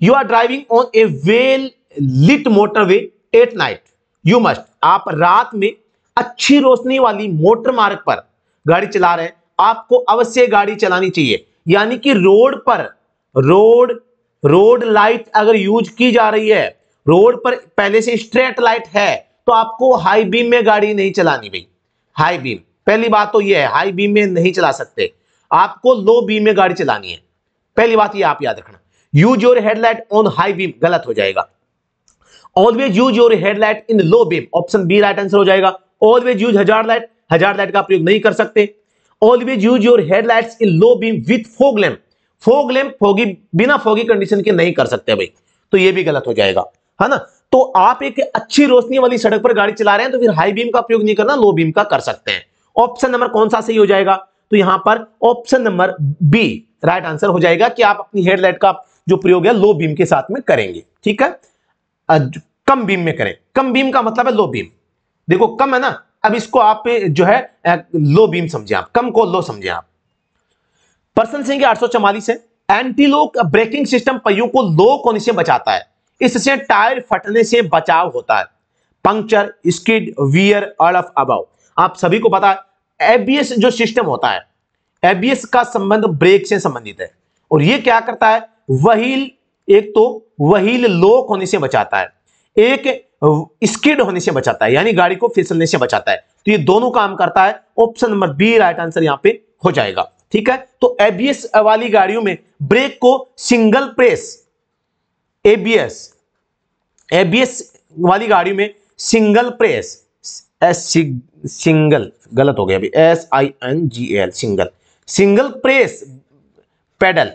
you are driving on a well lit motorway at night you must आप रात में अच्छी रोशनी वाली मोटर मार्ग पर गाड़ी चला रहे हैं आपको अवश्य गाड़ी चलानी चाहिए यानी कि रोड पर रोड रोड लाइट अगर यूज की जा रही है रोड पर पहले से स्ट्रेट लाइट है तो आपको हाई बीम में गाड़ी नहीं चलानी भाई हाई बीम पहली बात तो यह है हाई बीम में नहीं चला सकते आपको लो बीम में गाड़ी चलानी है पहली बात यह आप याद रखना use your headlight on high beam गलत हो जाएगा always use your headlight in low beam option B right answer हो जाएगा always use hazard light hazard light का प्रयोग नहीं कर सकते always use your headlights in low beam with fog lamp fog lamp foggy बिना फोगी कंडीशन के नहीं कर सकते भाई तो ये भी गलत हो जाएगा है ना तो आप एक अच्छी रोशनी वाली सड़क पर गाड़ी चला रहे हैं तो फिर हाई बीम का उपयोग नहीं करना लो बीम का कर सकते हैं ऑप्शन नंबर कौन सा सही हो जाएगा तो यहां पर option number B right answer हो जाएगा कि आप अपनी हेडलाइट का जो प्रयोग है लो बीम के साथ में करेंगे ठीक है कम बीम में करें कम बीम का मतलब है लो बीम देखो कम है ना अब इसको आप जो है लो बीम समझे आप कम को लो समझे आप पर्सन सिंह आठ सौ चवालीस है एंटीलोक ब्रेकिंग सिस्टम पहियों को लो कोने से बचाता है इससे टायर फटने से बचाव होता है puncture skid wear all of अब आप सभी को पता है एबीएस जो सिस्टम होता है एबीएस का संबंध ब्रेक से संबंधित है और ये क्या करता है वहील एक तो वहील लो होने से बचाता है एक स्किड होने से बचाता है यानी गाड़ी को फिसलने से बचाता है तो ये दोनों काम करता है option number B right answer यहाँ पे हो जाएगा ठीक है तो एबीएस वाली गाड़ियों में ब्रेक को सिंगल प्रेस एबीएस एबीएस वाली गाड़ियों में सिंगल प्रेस एस सिंगल गलत हो गया अभी S I N G L single single press pedal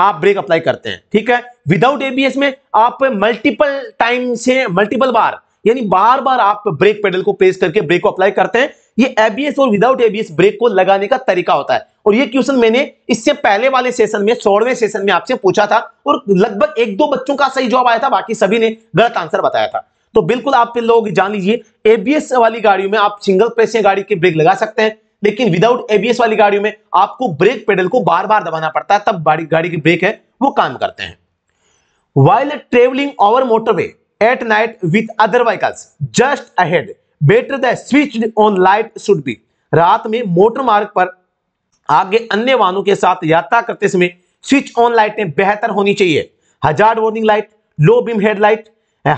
आप ब्रेक अप्लाई करते हैं ठीक है विदाउट एबीएस में आप मल्टीपल टाइम से मल्टीपल बार यानी बार बार आप ब्रेक पेडल को प्रेस करके ब्रेक को अप्लाई करते हैं ये एबीएस और विदाउट एबीएस ब्रेक को लगाने का तरीका होता है और ये क्वेश्चन मैंने इससे पहले वाले सेशन में सोलहवें सेशन में आपसे पूछा था और लगभग एक दो बच्चों का सही जवाब आया था बाकी सभी ने गलत आंसर बताया था तो बिल्कुल आप लोग जान लीजिए एबीएस वाली गाड़ियों में आप सिंगल प्रेस गाड़ी की ब्रेक लगा सकते हैं लेकिन विदाउट एबीएस वाली गाड़ियों में आपको ब्रेक पेडल को बार बार दबाना पड़ता है तब गाड़ी की ब्रेक है वो काम करते हैं while travelling over motorway at night with other vehicles just ahead better the switch on light should be रात में मोटर मार्ग पर आगे अन्य वाहनों के साथ यात्रा करते समय स्विच ऑन लाइटें बेहतर होनी चाहिए hazard warning light low beam headlight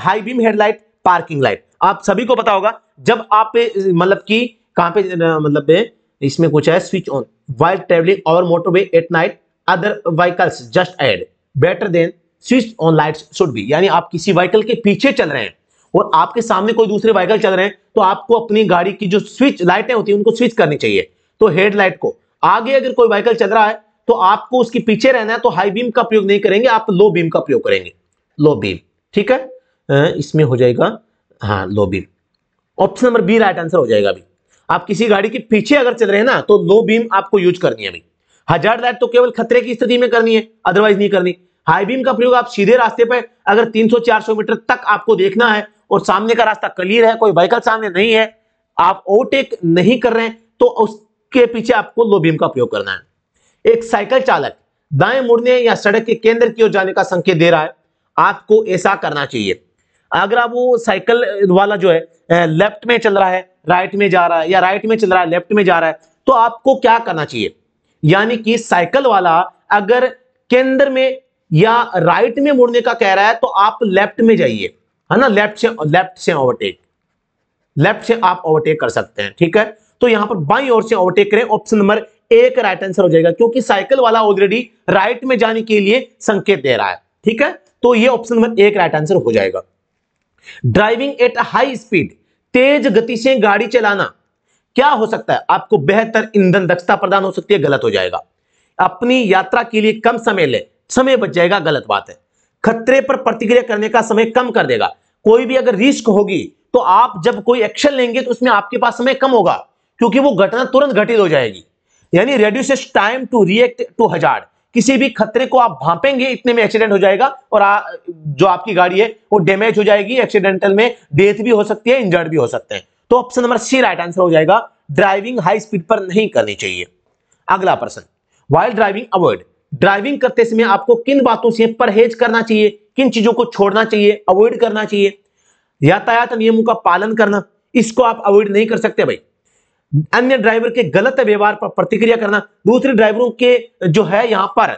high beam headlight parking light आप सभी को पता होगा जब आप मतलब कि कहाँ पे मतलब इसमें कुछ है switch on while travelling over motorway at night other vehicles just ahead better then switch on lights should be यानी आप किसी व्हीकल के पीछे चल रहे हैं और आपके सामने कोई दूसरे व्हीकल चल रहे हैं तो आपको अपनी गाड़ी की जो स्विच लाइटें होती है उनको स्विच करनी चाहिए तो हेडलाइट को आगे अगर कोई व्हीकल चल रहा है तो आपको उसके पीछे रहना है तो हाई बीम का प्रयोग नहीं करेंगे आप लो बीम का प्रयोग करेंगे लो बीम ठीक है इसमें हो जाएगा हाँ low beam option number B right answer हो जाएगा अभी आप किसी गाड़ी के पीछे अगर चल रहे हैं ना तो लो बीम आपको यूज करनी है भाई हजार लाइट तो केवल खतरे की स्थिति में करनी है अदरवाइज नहीं करनी हाई बीम का प्रयोग आप सीधे रास्ते पर अगर 300-400 मीटर तक आपको देखना है और सामने का रास्ता क्लियर है कोई व्हीकल सामने नहीं है आप ओवरटेक नहीं कर रहे हैं तो उसके पीछे आपको लो बीम का प्रयोग करना है एक साइकिल चालक दाएं मुड़ने या सड़क के केंद्र की ओर जाने का संकेत दे रहा है आपको ऐसा करना चाहिए अगर आप वो साइकिल वाला जो है लेफ्ट में चल रहा है राइट में जा रहा है या राइट में चल रहा है लेफ्ट में जा रहा है तो आपको क्या करना चाहिए यानी कि साइकिल वाला अगर केंद्र में या राइट में मुड़ने का कह रहा है तो आप लेफ्ट में जाइए है ना लेफ्ट से लेफ्ट से ओवरटेक लेफ्ट से आप ओवरटेक कर सकते हैं ठीक है तो यहां पर बाई ओर से ओवरटेक करें ऑप्शन नंबर एक राइट आंसर हो जाएगा क्योंकि साइकिल वाला ऑलरेडी राइट में जाने के लिए संकेत दे रहा है ठीक है तो ये ऑप्शन नंबर एक राइट आंसर हो जाएगा ड्राइविंग एट हाई स्पीड तेज गति से गाड़ी चलाना क्या हो सकता है आपको बेहतर ईंधन दक्षता प्रदान हो सकती है गलत हो जाएगा अपनी यात्रा के लिए कम समय ले समय बच जाएगा गलत बात है खतरे पर प्रतिक्रिया करने का समय कम कर देगा कोई भी अगर रिस्क होगी तो आप जब कोई एक्शन लेंगे तो उसमें आपके पास समय कम होगा क्योंकि वो घटना तुरंत घटित हो जाएगी यानी reduce time to react to hazard किसी भी खतरे को आप भापेंगे इतने में एक्सीडेंट हो जाएगा और आ, जो आपकी गाड़ी है वो डैमेज हो जाएगी एक्सीडेंटल में डेथ भी हो सकती है इंजर्ड भी हो सकते हैं तो option number C right answer हो जाएगा ड्राइविंग हाई स्पीड पर नहीं करनी चाहिए अगला प्रश्न वाइल्ड ड्राइविंग अवॉइड ड्राइविंग करते समय आपको किन बातों से परहेज करना चाहिए किन चीजों को छोड़ना चाहिए अवॉइड करना चाहिए यातायात नियमों का पालन करना इसको आप अवॉइड नहीं कर सकते भाई अन्य ड्राइवर के गलत व्यवहार पर प्रतिक्रिया करना दूसरे ड्राइवरों के जो है यहाँ पर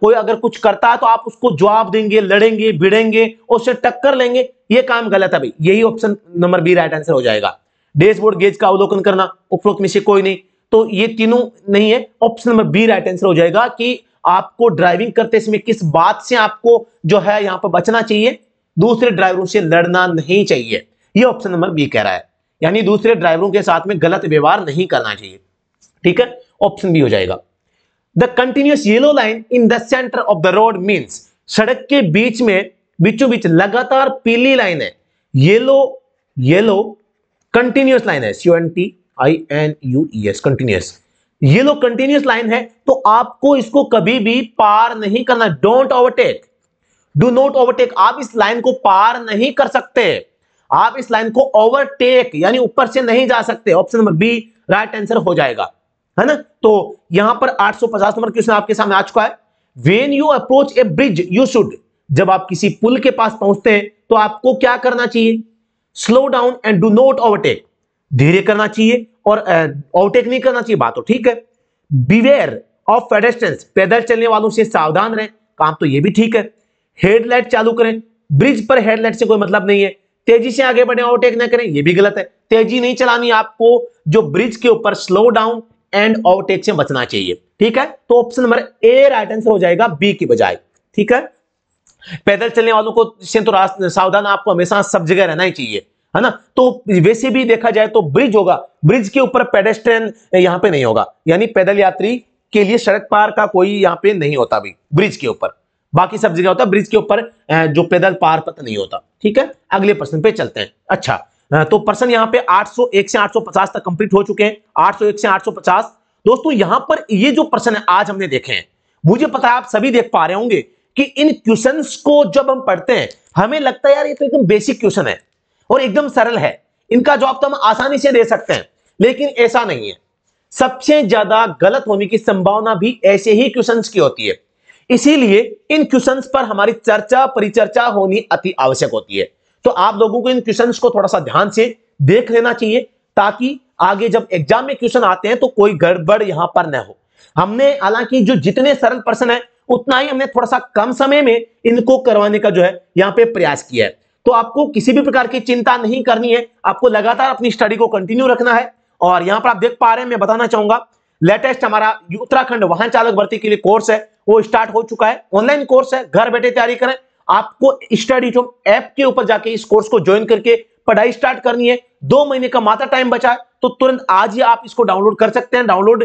कोई अगर कुछ करता है तो आप उसको जवाब देंगे लड़ेंगे भिड़ेंगे और उससे टक्कर लेंगे ये काम गलत है भाई यही option number B right answer हो जाएगा डैशबोर्ड गेज का अवलोकन करना उपरोक्त में से कोई नहीं तो ये तीनों नहीं है option number B right answer हो जाएगा कि आपको ड्राइविंग करते समय किस बात से आपको जो है यहां पर बचना चाहिए दूसरे ड्राइवरों से लड़ना नहीं चाहिए यह ऑप्शन नंबर बी कह रहा है यानी दूसरे ड्राइवरों के साथ में गलत व्यवहार नहीं करना चाहिए ठीक है ऑप्शन बी हो जाएगा the continuous yellow line in the centre of the road means सड़क के बीच में बीचों बीच लगातार पीली लाइन है येलो येलो कंटिन्यूस लाइन है C N T I N U S continuous yellow continuous line है तो आपको इसको कभी भी पार नहीं करना don't overtake do not overtake आप इस लाइन को पार नहीं कर सकते आप इस लाइन को ओवरटेक यानी ऊपर से नहीं जा सकते option number B right answer हो जाएगा है ना तो यहां पर 850 नंबर क्वेश्चन आपके सामने आ चुका है when you approach a bridge you should जब आप किसी पुल के पास पहुंचते हैं तो आपको क्या करना चाहिए slow down and do not overtake धीरे करना चाहिए और ओवरटेक uh, नहीं करना चाहिए बात हो तो ठीक है बीवेयर ऑफ पेडेस्टेंस पैदल चलने वालों से सावधान रहे काम तो यह भी ठीक है हेडलाइट चालू करें ब्रिज पर हेडलाइट से कोई मतलब नहीं है तेजी से आगे बढ़े ओवरटेक ना करें ये भी गलत है तेजी नहीं चलानी आपको जो ब्रिज के ऊपर स्लो डाउन एंड ओवरटेक से बचना चाहिए ठीक है तो option number A right answer हो जाएगा बी की बजाय ठीक है पैदल चलने वालों को से तो सावधान आपको हमेशा सब जगह रहना ही चाहिए है ना तो वैसे भी देखा जाए तो ब्रिज होगा ब्रिज के ऊपर पेडेस्ट्रेन यहाँ पे नहीं होगा यानी पैदल यात्री के लिए सड़क पार का कोई यहाँ पे नहीं होता भी ब्रिज के ऊपर बाकी सब जगह होता है ब्रिज के ऊपर जो पैदल पार पता नहीं होता ठीक है अगले प्रश्न पे चलते हैं अच्छा तो प्रश्न यहाँ पे 801 से 850 तक कंप्लीट हो चुके हैं 801 से 850 दोस्तों यहाँ पर ये जो प्रश्न है आज हमने देखे हैं मुझे पता है आप सभी देख पा रहे होंगे कि इन क्वेश्चन को जब हम पढ़ते हैं हमें लगता है यार ये तो एकदम बेसिक क्वेश्चन है और एकदम सरल है इनका जवाब तो हम आसानी से दे सकते हैं लेकिन ऐसा नहीं है सबसे ज्यादा गलत होने की संभावना भी ऐसे ही क्वेश्चन की होती है इसीलिए इन क्वेश्चन पर हमारी चर्चा परिचर्चा होनी अति आवश्यक होती है तो आप लोगों को इन क्वेश्चन को थोड़ा सा ध्यान से देख लेना चाहिए ताकि आगे जब एग्जाम में क्वेश्चन आते हैं तो कोई गड़बड़ यहां पर न हो हमने हालांकि जो जितने सरल प्रश्न है उतना ही हमने थोड़ा सा कम समय में इनको करवाने का जो है यहाँ पे प्रयास किया है तो आपको किसी भी प्रकार की चिंता नहीं करनी है आपको लगातार अपनी स्टडी को कंटिन्यू रखना है और यहाँ पर आप देख पा रहे हैं मैं बताना चाहूंगा लेटेस्ट हमारा उत्तराखंड वाहन चालक भर्ती के लिए कोर्स है वो स्टार्ट हो चुका है ऑनलाइन कोर्स है घर बैठे तैयारी करें आपको स्टडी टूम ऐप के ऊपर जाके इस कोर्स को ज्वाइन करके पढ़ाई स्टार्ट करनी है दो महीने का माता टाइम बचा है तो तुरंत आज ही आप इसको डाउनलोड कर सकते हैं डाउनलोड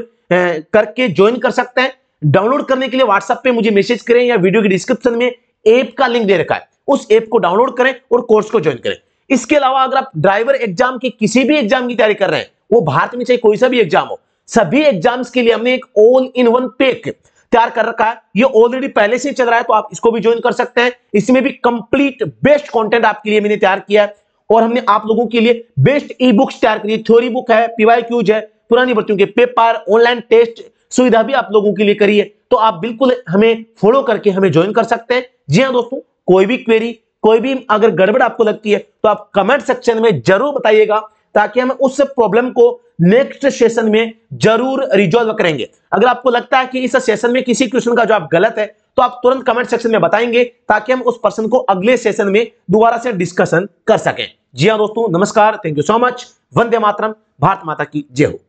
करके ज्वाइन कर सकते हैं डाउनलोड करने के लिए व्हाट्सएप पे मुझे मैसेज करें या वीडियो के डिस्क्रिप्शन में ऐप का लिंक दे रखा है उस ऐप को डाउनलोड करें और कोर्स को ज्वाइन करें इसके अलावा अगर आप ड्राइवर एग्जाम की किसी भी एग्जाम की तैयारी कर रहे हैं वो भारत में चाहे कोई सा भी एग्जाम हो सभी एग्जाम्स के लिए हमने एक ऑल इन वन पेक तैयार कर रखा है ये ऑलरेडी पहले से चल रहा है तो आप इसको भी ज्वाइन कर सकते हैं इसमें भी कंप्लीट बेस्ट कंटेंट आपके लिए मैंने तैयार किया है और हमने आप लोगों के लिए बेस्ट ई बुक्स तैयार करी थ्योरी बुक है पीवाई क्यूज है पुरानी भर्तियों के पेपर ऑनलाइन टेस्ट सुविधा भी आप लोगों के लिए करी है तो आप बिल्कुल हमें फॉलो करके हमें ज्वाइन कर सकते हैं जी हाँ दोस्तों कोई भी क्वेरी कोई भी अगर गड़बड़ आपको लगती है तो आप कमेंट सेक्शन में जरूर बताइएगा ताकि हम उस प्रॉब्लम को नेक्स्ट सेशन में जरूर रिजॉल्व करेंगे अगर आपको लगता है कि इस सेशन में किसी क्वेश्चन का जवाब गलत है तो आप तुरंत कमेंट सेक्शन में बताएंगे ताकि हम उस पर्सन को अगले सेशन में दोबारा से डिस्कशन कर सकें जी हाँ दोस्तों नमस्कार थैंक यू सो मच वंदे मातरम भारत माता की जय हो